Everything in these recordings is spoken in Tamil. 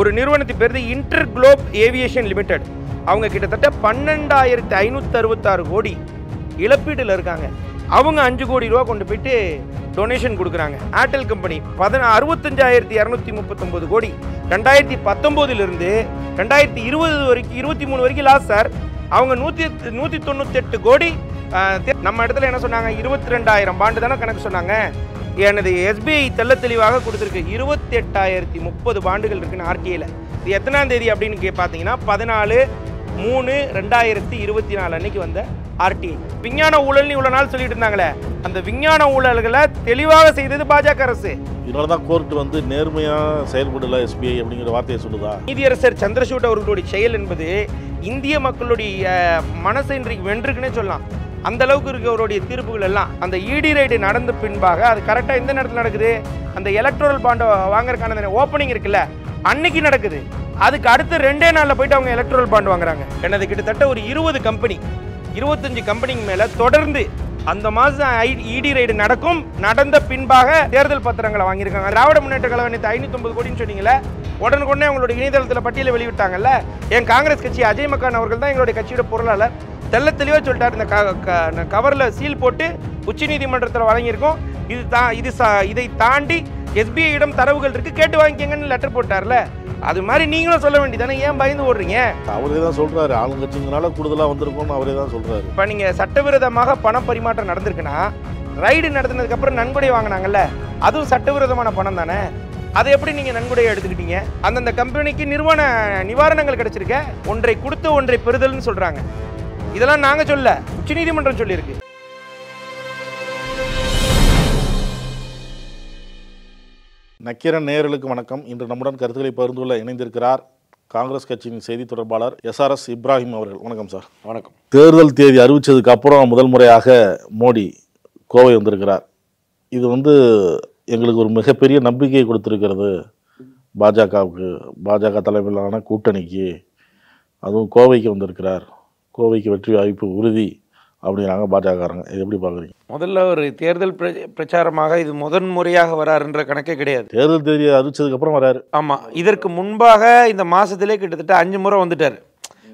ஒரு நிறுவனத்தின் பேர் இன்டர் குளோப் ஏவியேஷன் லிமிடெட் அவங்க கிட்டத்தட்ட பன்னெண்டாயிரத்தி ஐநூற்றி அறுபத்தாறு கோடி இழப்பீட்டில் இருக்காங்க அவங்க அஞ்சு கோடி ரூபா கொண்டு போயிட்டு டொனேஷன் கொடுக்குறாங்க ஏர்டெல் கம்பெனி பதின அறுபத்தஞ்சாயிரத்தி இரநூத்தி முப்பத்தொம்போது கோடி ரெண்டாயிரத்தி பத்தொம்போதுலேருந்து ரெண்டாயிரத்தி இருபது வரைக்கும் இருபத்தி மூணு வரைக்கும் லாஸ் சார் அவங்க நூற்றி நூற்றி தொண்ணூத்தெட்டு கோடி நம்ம இடத்துல என்ன சொன்னாங்க இருபத்தி ரெண்டாயிரம் பாண்டு தானே கணக்கு சொன்னாங்க எனது எஸ்பிஐ தெல்ல தெளிவாக கொடுத்துருக்கு இருபத்தி எட்டாயிரத்தி முப்பது பாண்டுகள் இருக்குன்னு ஆர்டிஐயில் இது எத்தனாம் தேதி அப்படின்னு கே பார்த்தீங்கன்னா பதினாலு மூணு ரெண்டாயிரத்தி இருபத்தி நாலு அன்னைக்கு வந்த ஆர்டிஐ விஞ்ஞான ஊழல்னு இவ்வளோ நாள் சொல்லிட்டு இருந்தாங்களே அந்த விஞ்ஞான ஊழல்களை தெளிவாக செய்தது பாஜக அரசு இதனாலதான் தான் கோர்ட் வந்து நேர்மையாக செயல்படல எஸ்பிஐ அப்படிங்கிற வார்த்தையை சொல்லுதா நீதியரசர் சந்திரசூட் அவர்களுடைய செயல் என்பது இந்திய மக்களுடைய மனசை இன்றைக்கு வென்றுக்குன்னே சொல்லலாம் அந்த அளவுக்கு இருக்கவருடைய தீர்ப்புகள் எல்லாம் அந்த இடி e ரைடு நடந்த பின்பாக அது கரெக்டாக எந்த நேரத்தில் நடக்குது அந்த எலக்ட்ரல் பாண்டை வாங்குறதுக்கான ஓப்பனிங் இருக்குல்ல அன்னைக்கு நடக்குது அதுக்கு அடுத்து ரெண்டே நாளில் போயிட்டு அவங்க எலக்ட்ரல் பாண்ட் வாங்குறாங்க எனது கிட்டத்தட்ட ஒரு இருபது கம்பெனி இருபத்தஞ்சு கம்பெனிக்கு மேலே தொடர்ந்து அந்த மாதம் இடி ரைடு நடக்கும் நடந்த பின்பாக தேர்தல் பத்திரங்களை வாங்கியிருக்காங்க திராவிட முன்னேற்ற கழகம் நேற்று ஐநூற்றம்பது கோடின்னு சொன்னீங்களே உடனுக்குடனே அவங்களுடைய இணையதளத்தில் பட்டியலை வெளியிட்டாங்கல்ல என் காங்கிரஸ் கட்சி அஜய் மக்கான் அவர்கள் தான் எங்களுடைய கட்சியோட பொருளாளர் தெல்ல தெளிவாக சொல்லிட்டார் இந்த கவரில் சீல் போட்டு உச்சநீதிமன்றத்தில் வழங்கியிருக்கோம் இது தா இது சா இதை தாண்டி எஸ்பிஐயிடம் தரவுகள் இருக்குது கேட்டு வாங்கிக்கங்கன்னு லெட்டர் போட்டார்ல அது மாதிரி நீங்களும் சொல்ல வேண்டியதானே ஏன் பயந்து ஓடுறீங்க அவரே தான் சொல்றாரு ஆளுங்கட்சிங்கனால கூடுதலாக வந்திருக்கோம்னு அவரே தான் சொல்றாரு இப்போ நீங்கள் சட்டவிரோதமாக பணம் பரிமாற்றம் நடந்திருக்குன்னா ரைடு நடத்தினதுக்கப்புறம் நன்கொடை வாங்கினாங்கல்ல அதுவும் சட்டவிரோதமான பணம் தானே அதை எப்படி நீங்கள் நன்கொடையை எடுத்துக்கிட்டீங்க அந்தந்த கம்பெனிக்கு நிறுவன நிவாரணங்கள் கிடைச்சிருக்க ஒன்றை கொடுத்து ஒன்றை பெறுதல்னு சொல்கிறாங்க இதெல்லாம் நாங்கள் சொல்ல உச்சநீதிமன்றம் சொல்லியிருக்கு நக்கீரன் நேயர்களுக்கு வணக்கம் இன்று நம்முடன் கருத்துக்களை பகிர்ந்து கொள்ள இணைந்திருக்கிறார் காங்கிரஸ் கட்சியின் செய்தி தொடர்பாளர் எஸ்ஆர்எஸ் இப்ராஹிம் அவர்கள் வணக்கம் சார் வணக்கம் தேர்தல் தேதி அறிவித்ததுக்கு அப்புறம் முதல் முறையாக மோடி கோவை வந்திருக்கிறார் இது வந்து எங்களுக்கு ஒரு மிகப்பெரிய நம்பிக்கையை கொடுத்துருக்கிறது பாஜகவுக்கு பாஜக தலைமையிலான கூட்டணிக்கு அதுவும் கோவைக்கு வந்திருக்கிறார் கோவைக்கு வெற்றி வாய்ப்பு உறுதி அப்படிங்கிறாங்க பாஜகாரங்க இது எப்படி பார்க்குறீங்க முதல்ல ஒரு தேர்தல் பிரச்சாரமாக இது முதன் முறையாக வராருன்ற கணக்கே கிடையாது தேர்தல் தேதியை அறிவிச்சதுக்கப்புறம் வராரு ஆமாம் இதற்கு முன்பாக இந்த மாதத்திலே கிட்டத்தட்ட அஞ்சு முறை வந்துட்டார்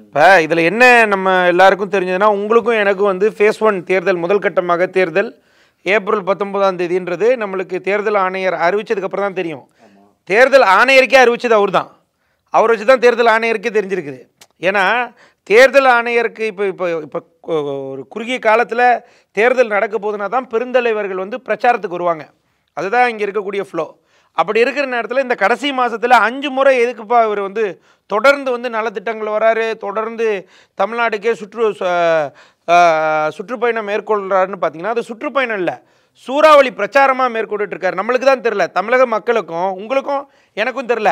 இப்போ இதில் என்ன நம்ம எல்லாருக்கும் தெரிஞ்சதுன்னா உங்களுக்கும் எனக்கும் வந்து ஃபேஸ் ஒன் தேர்தல் முதல் கட்டமாக தேர்தல் ஏப்ரல் பத்தொன்பதாம் தேதின்றது நம்மளுக்கு தேர்தல் ஆணையர் அறிவிச்சதுக்கப்புறம் தான் தெரியும் தேர்தல் ஆணையருக்கே அறிவிச்சது அவர் தான் அவர் வச்சு தான் தேர்தல் ஆணையருக்கே தெரிஞ்சிருக்குது ஏன்னா தேர்தல் ஆணையருக்கு இப்போ இப்போ இப்போ ஒரு குறுகிய காலத்தில் தேர்தல் நடக்க போதுனா தான் பெருந்தலைவர்கள் வந்து பிரச்சாரத்துக்கு வருவாங்க அதுதான் இங்கே இருக்கக்கூடிய ஃப்ளோ அப்படி இருக்கிற நேரத்தில் இந்த கடைசி மாதத்தில் அஞ்சு முறை எதுக்குப்பா இவர் வந்து தொடர்ந்து வந்து நலத்திட்டங்கள் வராரு தொடர்ந்து தமிழ்நாட்டுக்கே சுற்று சுற்றுப்பயணம் மேற்கொள்கிறாருன்னு பார்த்தீங்கன்னா அது சுற்றுப்பயணம் இல்லை சூறாவளி பிரச்சாரமாக மேற்கொண்டுட்டு இருக்காரு நம்மளுக்கு தான் தெரில தமிழக மக்களுக்கும் உங்களுக்கும் எனக்கும் தெரில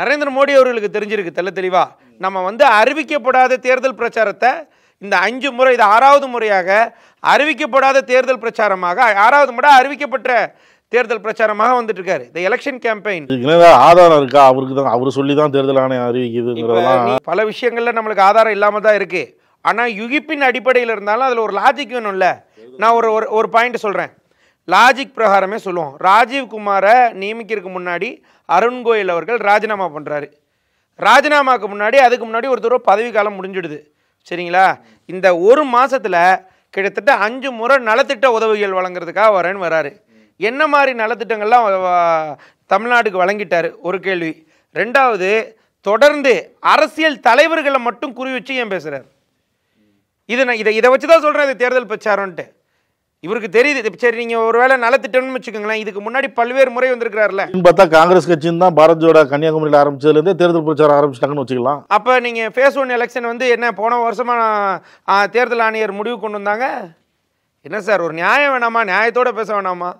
நரேந்திர மோடி அவர்களுக்கு தெரிஞ்சிருக்கு தெல்ல தெளிவா நம்ம வந்து அறிவிக்கப்படாத தேர்தல் பிரச்சாரத்தை இந்த அஞ்சு முறை இது ஆறாவது முறையாக அறிவிக்கப்படாத தேர்தல் பிரச்சாரமாக ஆறாவது முறை அறிவிக்கப்பட்ட தேர்தல் பிரச்சாரமாக வந்துட்டு இருக்காரு இந்த எலெக்ஷன் கேம்பெயின் ஆதாரம் இருக்கா அவருக்கு தான் அவர் சொல்லி தான் தேர்தல் ஆணையம் அறிவிக்குதுங்கிறதெல்லாம் பல விஷயங்கள்ல நம்மளுக்கு ஆதாரம் இல்லாம தான் இருக்கு ஆனால் யுகிப்பின் அடிப்படையில் இருந்தாலும் அதில் ஒரு லாஜிக் வேணும்ல நான் ஒரு ஒரு பாயிண்ட் சொல்கிறேன் லாஜிக் பிரகாரமே சொல்லுவோம் ராஜீவ்குமாரை நியமிக்கிறதுக்கு முன்னாடி அருண் கோயல் அவர்கள் ராஜினாமா பண்ணுறாரு ராஜினாமாவுக்கு முன்னாடி அதுக்கு முன்னாடி ஒரு தடவை பதவிக்காலம் முடிஞ்சிடுது சரிங்களா இந்த ஒரு மாதத்தில் கிட்டத்தட்ட அஞ்சு முறை நலத்திட்ட உதவிகள் வழங்குறதுக்காக வரேன்னு வராரு என்ன மாதிரி நலத்திட்டங்கள்லாம் தமிழ்நாட்டுக்கு வழங்கிட்டார் ஒரு கேள்வி ரெண்டாவது தொடர்ந்து அரசியல் தலைவர்களை மட்டும் குறி வச்சு ஏன் பேசுகிறார் இதை நான் இதை இதை வச்சு தான் சொல்கிறேன் இது தேர்தல் பிரச்சாரம்ன்ட்டு இவருக்கு தெரியுது சரி நீங்கள் ஒரு வேளை நலத்திட்டம்னு வச்சுக்கோங்களேன் இதுக்கு முன்னாடி பல்வேறு முறை வந்திருக்கிறாருல பார்த்தா காங்கிரஸ் கட்சியும் தான் பாரத் ஜோட கன்னியாகுமரியில் ஆரம்பிச்சதுலேருந்து தேர்தல் பிரச்சாரம் ஆரம்பிச்சிட்டாங்கன்னு வச்சுக்கலாம் அப்போ நீங்கள் ஃபேஸ் ஒன் எலெக்ஷன் வந்து என்ன போன வருஷமா தேர்தல் ஆணையர் முடிவு கொண்டு வந்தாங்க என்ன சார் ஒரு நியாயம் வேணாமா நியாயத்தோடு பேச வேணாமா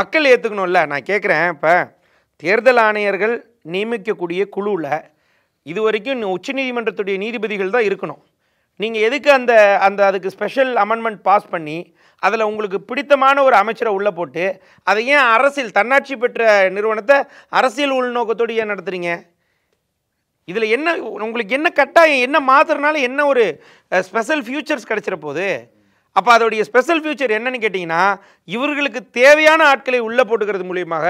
மக்கள் ஏத்துக்கணும்ல நான் கேட்குறேன் இப்போ தேர்தல் ஆணையர்கள் நியமிக்கக்கூடிய குழுவில் இது வரைக்கும் உச்சநீதிமன்றத்துடைய நீதிபதிகள் தான் இருக்கணும் நீங்கள் எதுக்கு அந்த அந்த அதுக்கு ஸ்பெஷல் அமெண்ட்மெண்ட் பாஸ் பண்ணி அதில் உங்களுக்கு பிடித்தமான ஒரு அமைச்சரை உள்ளே போட்டு அதை ஏன் அரசியல் தன்னாட்சி பெற்ற நிறுவனத்தை அரசியல் உள்நோக்கத்தோடு ஏன் நடத்துகிறீங்க இதில் என்ன உங்களுக்கு என்ன கட்டாயம் என்ன மாத்திரனால என்ன ஒரு ஸ்பெஷல் ஃபியூச்சர்ஸ் கிடச்சிட போகுது அப்போ அதோடைய ஸ்பெஷல் ஃபியூச்சர் என்னன்னு கேட்டிங்கன்னா இவர்களுக்கு தேவையான ஆட்களை உள்ளே போட்டுக்கிறது மூலியமாக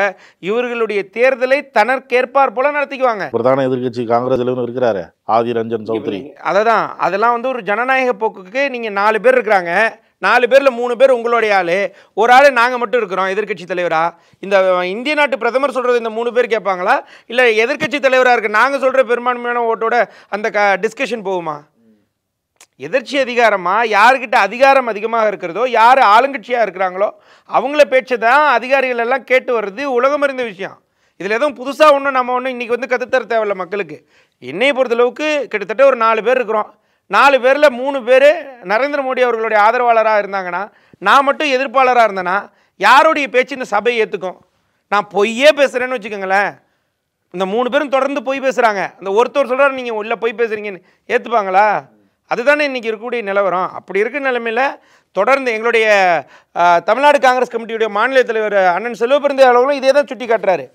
இவர்களுடைய தேர்தலை தனற்கேற்பார் போல நடத்திக்குவாங்க பிரதான எதிர்கட்சி காங்கிரஸ் இருக்கிறாரு ஆதி ரஞ்சன் சௌத்ரி அதை தான் அதெல்லாம் வந்து ஒரு ஜனநாயக போக்குக்கு நீங்கள் நாலு பேர் இருக்கிறாங்க நாலு பேரில் மூணு பேர் உங்களுடைய ஆள் ஒரு ஆள் நாங்கள் மட்டும் இருக்கிறோம் எதிர்கட்சி தலைவராக இந்த இந்திய நாட்டு பிரதமர் சொல்கிறது இந்த மூணு பேர் கேட்பாங்களா இல்லை எதிர்கட்சி தலைவராக இருக்குது நாங்கள் சொல்கிற பெரும்பான்மையான ஓட்டோட அந்த க டிஸ்கஷன் போகுமா எதிர்ச்சி அதிகாரமாக யார்கிட்ட அதிகாரம் அதிகமாக இருக்கிறதோ யார் ஆளுங்கட்சியாக இருக்கிறாங்களோ அவங்கள பேச்சு தான் அதிகாரிகள் எல்லாம் கேட்டு வர்றது உலகம் அறிந்த விஷயம் இதில் எதுவும் புதுசாக ஒன்றும் நம்ம ஒன்றும் இன்றைக்கி வந்து கற்றுத்தர தேவையில்ல மக்களுக்கு என்னை பொறுத்தளவுக்கு கிட்டத்தட்ட ஒரு நாலு பேர் இருக்கிறோம் நாலு பேரில் மூணு பேர் நரேந்திர மோடி அவர்களுடைய ஆதரவாளராக இருந்தாங்கன்னா நான் மட்டும் எதிர்ப்பாளராக இருந்தேன்னா யாருடைய பேச்சு இந்த சபையை ஏற்றுக்கும் நான் பொய்யே பேசுகிறேன்னு வச்சுக்கோங்களேன் இந்த மூணு பேரும் தொடர்ந்து பொய் பேசுகிறாங்க அந்த ஒருத்தர் சொல்கிறார் நீங்கள் உள்ளே போய் பேசுகிறீங்கன்னு ஏற்றுப்பாங்களா அதுதானே இன்றைக்கி இருக்கக்கூடிய நிலவரம் அப்படி இருக்கிற நிலைமையில் தொடர்ந்து எங்களுடைய தமிழ்நாடு காங்கிரஸ் கமிட்டியுடைய மாநில தலைவர் அண்ணன் செல்வபிறந்த அளவுகளும் இதே தான் சுட்டி காட்டுறாரு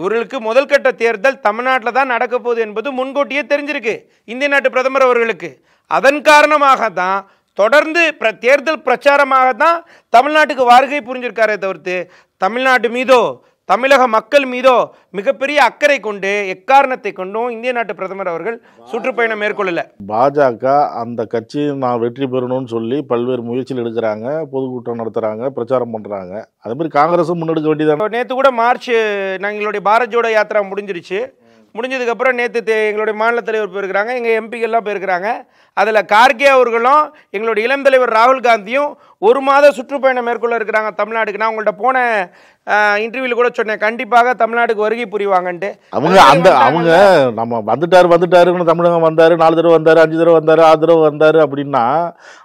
இவர்களுக்கு முதல்கட்ட தேர்தல் தமிழ்நாட்டில் தான் நடக்க போகுது என்பது முன்கூட்டியே தெரிஞ்சிருக்கு இந்திய நாட்டு பிரதமர் அவர்களுக்கு அதன் காரணமாக தான் தொடர்ந்து பிர தேர்தல் பிரச்சாரமாக தான் தமிழ்நாட்டுக்கு வாழ்கை புரிஞ்சிருக்காரே தவிர்த்து தமிழ்நாட்டு மீதோ தமிழக மக்கள் மீதோ மிகப்பெரிய அக்கறை கொண்டு எக்காரணத்தை கொண்டும் இந்திய நாட்டு பிரதமர் அவர்கள் சுற்றுப்பயணம் மேற்கொள்ளல பாஜக அந்த கட்சி நான் வெற்றி பெறணும்னு சொல்லி பல்வேறு முயற்சியில் எடுக்கிறாங்க பொதுக்கூட்டம் நடத்துறாங்க பிரச்சாரம் பண்றாங்க அதே மாதிரி காங்கிரஸும் முன்னெடுக்க வேண்டியதான் நேற்று கூட மார்ச் நாங்களுடைய பாரத் ஜோடோ யாத்திரா முடிஞ்சிருச்சு முடிஞ்சதுக்கப்புறம் நேற்று தே எங்களுடைய மாநில தலைவர் போயிருக்கிறாங்க எங்கள் எம்பிக்கெல்லாம் போயிருக்கிறாங்க அதில் கார்கே அவர்களும் எங்களுடைய இளம் தலைவர் ராகுல் காந்தியும் ஒரு மாத சுற்றுப்பயணம் மேற்கொள்ள இருக்கிறாங்க தமிழ்நாடுக்கு நான் உங்கள்கிட்ட போன இன்டர்வியூவில் கூட சொன்னேன் கண்டிப்பாக தமிழ்நாடுக்கு வருகை புரிவாங்கன்ட்டு அவங்க அந்த அவங்க நம்ம வந்துட்டார் வந்துட்டாருன்னு தமிழகம் வந்தார் நாலு தடவை வந்தார் அஞ்சு தடவை வந்தார் ஆறு தடவை வந்தார் அப்படின்னா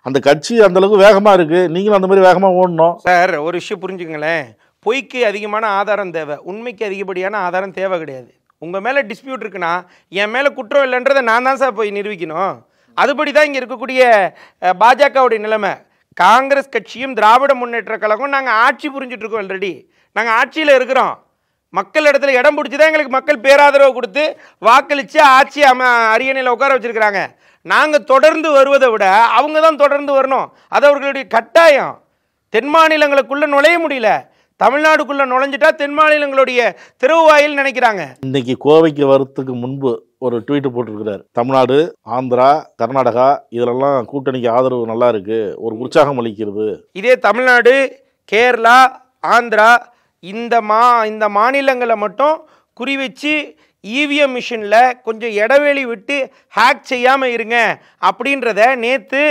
அந்த கட்சி அந்தளவுக்கு வேகமாக இருக்குது நீங்களும் அந்த மாதிரி வேகமாக ஓடணும் சார் ஒரு விஷயம் புரிஞ்சுக்கங்களேன் பொய்க்கு அதிகமான ஆதாரம் தேவை உண்மைக்கு அதிகப்படியான ஆதாரம் தேவை கிடையாது உங்கள் மேலே டிஸ்பியூட் இருக்குன்னா என் மேலே குற்றம் இல்லைன்றதை நான் தான் சார் போய் நிரூபிக்கணும் அதுபடி தான் இங்கே இருக்கக்கூடிய பாஜகவுடைய நிலைமை காங்கிரஸ் கட்சியும் திராவிட முன்னேற்ற கழகம் நாங்கள் ஆட்சி புரிஞ்சிட்ருக்கோம் ஆல்ரெடி நாங்கள் ஆட்சியில் இருக்கிறோம் மக்கள் இடத்துல இடம் பிடிச்சி தான் எங்களுக்கு மக்கள் பேராதரவு கொடுத்து வாக்களித்து ஆட்சி அம அரியணையில் உட்கார வச்சுருக்கிறாங்க நாங்கள் தொடர்ந்து வருவதை விட அவங்க தான் தொடர்ந்து வரணும் அது அவர்களுடைய கட்டாயம் தென் மாநிலங்களுக்குள்ளே நுழைய முடியல தமிழ்நாடுக்குள்ளே நுழைஞ்சிட்டா தென் மாநிலங்களுடைய திருவாயில் நினைக்கிறாங்க இன்னைக்கு கோவைக்கு வரத்துக்கு முன்பு ஒரு ட்வீட்டு போட்டிருக்கிறார் தமிழ்நாடு ஆந்திரா கர்நாடகா இதிலெல்லாம் கூட்டணிக்கு ஆதரவு நல்லா இருக்கு ஒரு உற்சாகம் அளிக்கிறது இதே தமிழ்நாடு கேரளா ஆந்திரா இந்த மா இந்த மாநிலங்களை மட்டும் குறிவச்சு இவிஎம் ஈவிஎம் மிஷினில் கொஞ்சம் இடைவெளி விட்டு ஹேக் செய்யாமல் இருங்க அப்படின்றத நேற்று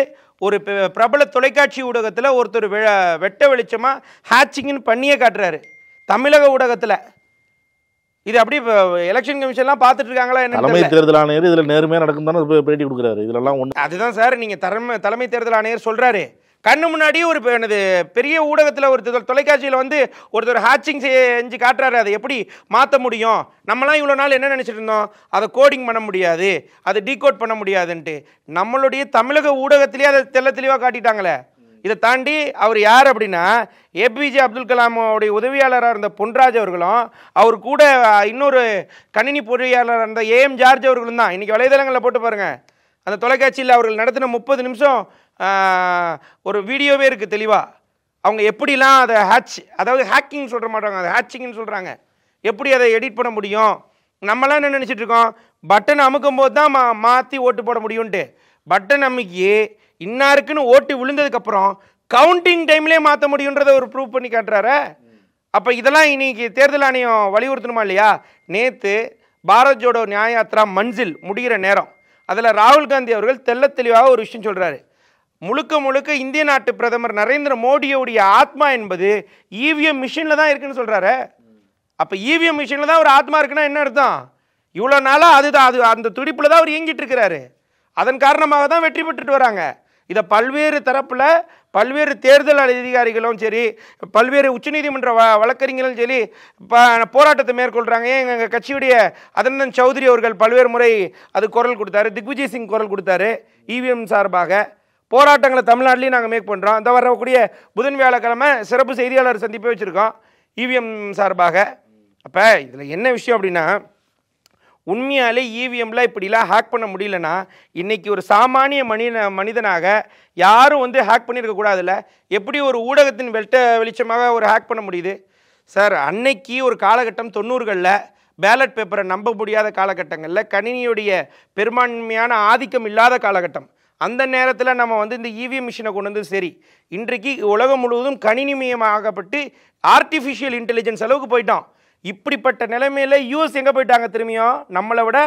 ஒரு பிரபல தொலைக்காட்சி ஊடகத்தில் ஒருத்தர் வெ வெட்ட வெளிச்சமாக ஹேச்சிங்கன்னு பண்ணியே காட்டுறாரு தமிழக ஊடகத்தில் இது அப்படி எலெக்ஷன் கமிஷன்லாம் பார்த்துட்டு இருக்காங்களா என்ன தலைமை தேர்தல் ஆணையர் இதில் நேர்மையாக நடக்கும் தானே பேட்டி கொடுக்குறாரு இதுலலாம் ஒன்று அதுதான் சார் நீங்கள் தலைமை தலைமை தேர்தல் ஆணையர் சொல்கிறாரு கண்ணு முன்னாடி ஒரு எனது பெரிய ஊடகத்தில் ஒரு தொலைக்காட்சியில் வந்து ஒருத்தர் ஹேச்சிங் செஞ்சு காட்டுறாரு அதை எப்படி மாற்ற முடியும் நம்மளாம் இவ்வளோ நாள் என்ன நினச்சிட்டு இருந்தோம் அதை கோடிங் பண்ண முடியாது அதை டீகோட் பண்ண முடியாதுன்ட்டு நம்மளுடைய தமிழக ஊடகத்திலே அதை தெல்ல தெளிவாக காட்டிட்டாங்களே இதை தாண்டி அவர் யார் அப்படின்னா ஏபிஜே அப்துல் கலாமோடைய உதவியாளராக இருந்த பொன்ராஜ் அவர்களும் அவர் கூட இன்னொரு கணினி பொறியாளராக இருந்த ஏஎம் ஜார்ஜ் அவர்களும் தான் இன்றைக்கி வலைதளங்களில் போட்டு பாருங்கள் அந்த தொலைக்காட்சியில் அவர்கள் நடத்தின முப்பது நிமிஷம் ஒரு வீடியோவே இருக்குது தெளிவாக அவங்க எப்படிலாம் அதை ஹேட்ச் அதாவது ஹேக்கிங் சொல்கிற மாட்டாங்க அதை ஹேட்சிங்னு சொல்கிறாங்க எப்படி அதை எடிட் பண்ண முடியும் நம்மளாம் என்ன நினச்சிட்ருக்கோம் பட்டன் அமுக்கும் போது தான் மா மாற்றி ஓட்டு போட முடியும்ன்ட்டு பட்டன் அமுக்கி இன்னாருக்குன்னு ஓட்டு விழுந்ததுக்கப்புறம் கவுண்டிங் டைம்லேயே மாற்ற முடியுன்றத ஒரு ப்ரூவ் பண்ணி காட்டுறாரு அப்போ இதெல்லாம் இன்றைக்கி தேர்தல் ஆணையம் வலியுறுத்தணுமா இல்லையா நேற்று பாரத் ஜோடோ நியாயாத்ரா மன்சில் முடிகிற நேரம் அதில் ராகுல் காந்தி அவர்கள் தெல்ல தெளிவாக ஒரு விஷயம் சொல்கிறாரு முழுக்க முழுக்க இந்திய நாட்டு பிரதமர் நரேந்திர மோடியோடைய ஆத்மா என்பது ஈவிஎம் e மிஷினில் தான் இருக்குன்னு சொல்கிறாரு அப்போ ஈவிஎம் e மிஷினில் தான் ஒரு ஆத்மா இருக்குன்னா என்ன அர்த்தம் இவ்வளோ நாளாக அதுதான் அது அந்த துடிப்பில் தான் அவர் இயங்கிட்டு இருக்கிறாரு அதன் காரணமாக தான் வெற்றி பெற்றுட்டு வராங்க இதை பல்வேறு தரப்பில் பல்வேறு தேர்தல் அதிகாரிகளும் சரி பல்வேறு உச்சநீதிமன்ற வ வழக்கறிஞர்களும் சரி இப்போ போராட்டத்தை மேற்கொள்கிறாங்க ஏன் எங்கள் கட்சியுடைய அதனந்தன் சௌத்ரி அவர்கள் பல்வேறு முறை அது குரல் கொடுத்தாரு திக்விஜய் சிங் குரல் கொடுத்தாரு இவிஎம் e சார்பாக போராட்டங்களை தமிழ்நாட்டிலையும் நாங்கள் மேக் பண்ணுறோம் இந்த வரக்கூடிய புதன் வியாழக்கிழமை சிறப்பு செய்தியாளர் சந்திப்பே வச்சுருக்கோம் இவிஎம் e சார்பாக அப்போ இதில் என்ன விஷயம் அப்படின்னா உண்மையாலே இவிஎம்லாம் e இப்படிலாம் ஹேக் பண்ண முடியலன்னா இன்றைக்கி ஒரு சாமானிய மனித மனிதனாக யாரும் வந்து ஹேக் பண்ணியிருக்கக்கூடாதுல்ல எப்படி ஒரு ஊடகத்தின் வெட்ட வெளிச்சமாக ஒரு ஹேக் பண்ண முடியுது சார் அன்னைக்கு ஒரு காலகட்டம் தொண்ணூறுகளில் பேலட் பேப்பரை நம்ப முடியாத காலகட்டங்களில் கணினியுடைய பெரும்பான்மையான ஆதிக்கம் இல்லாத காலகட்டம் அந்த நேரத்தில் நம்ம வந்து இந்த இவிஎம் e மிஷினை கொண்டு வந்து சரி இன்றைக்கு உலகம் முழுவதும் கணினிமயமாகப்பட்டு ஆர்டிஃபிஷியல் இன்டெலிஜென்ஸ் அளவுக்கு போயிட்டோம் இப்படிப்பட்ட நிலைமையில் யூஎஸ் எங்கே போயிட்டாங்க திரும்பியும் நம்மளை விட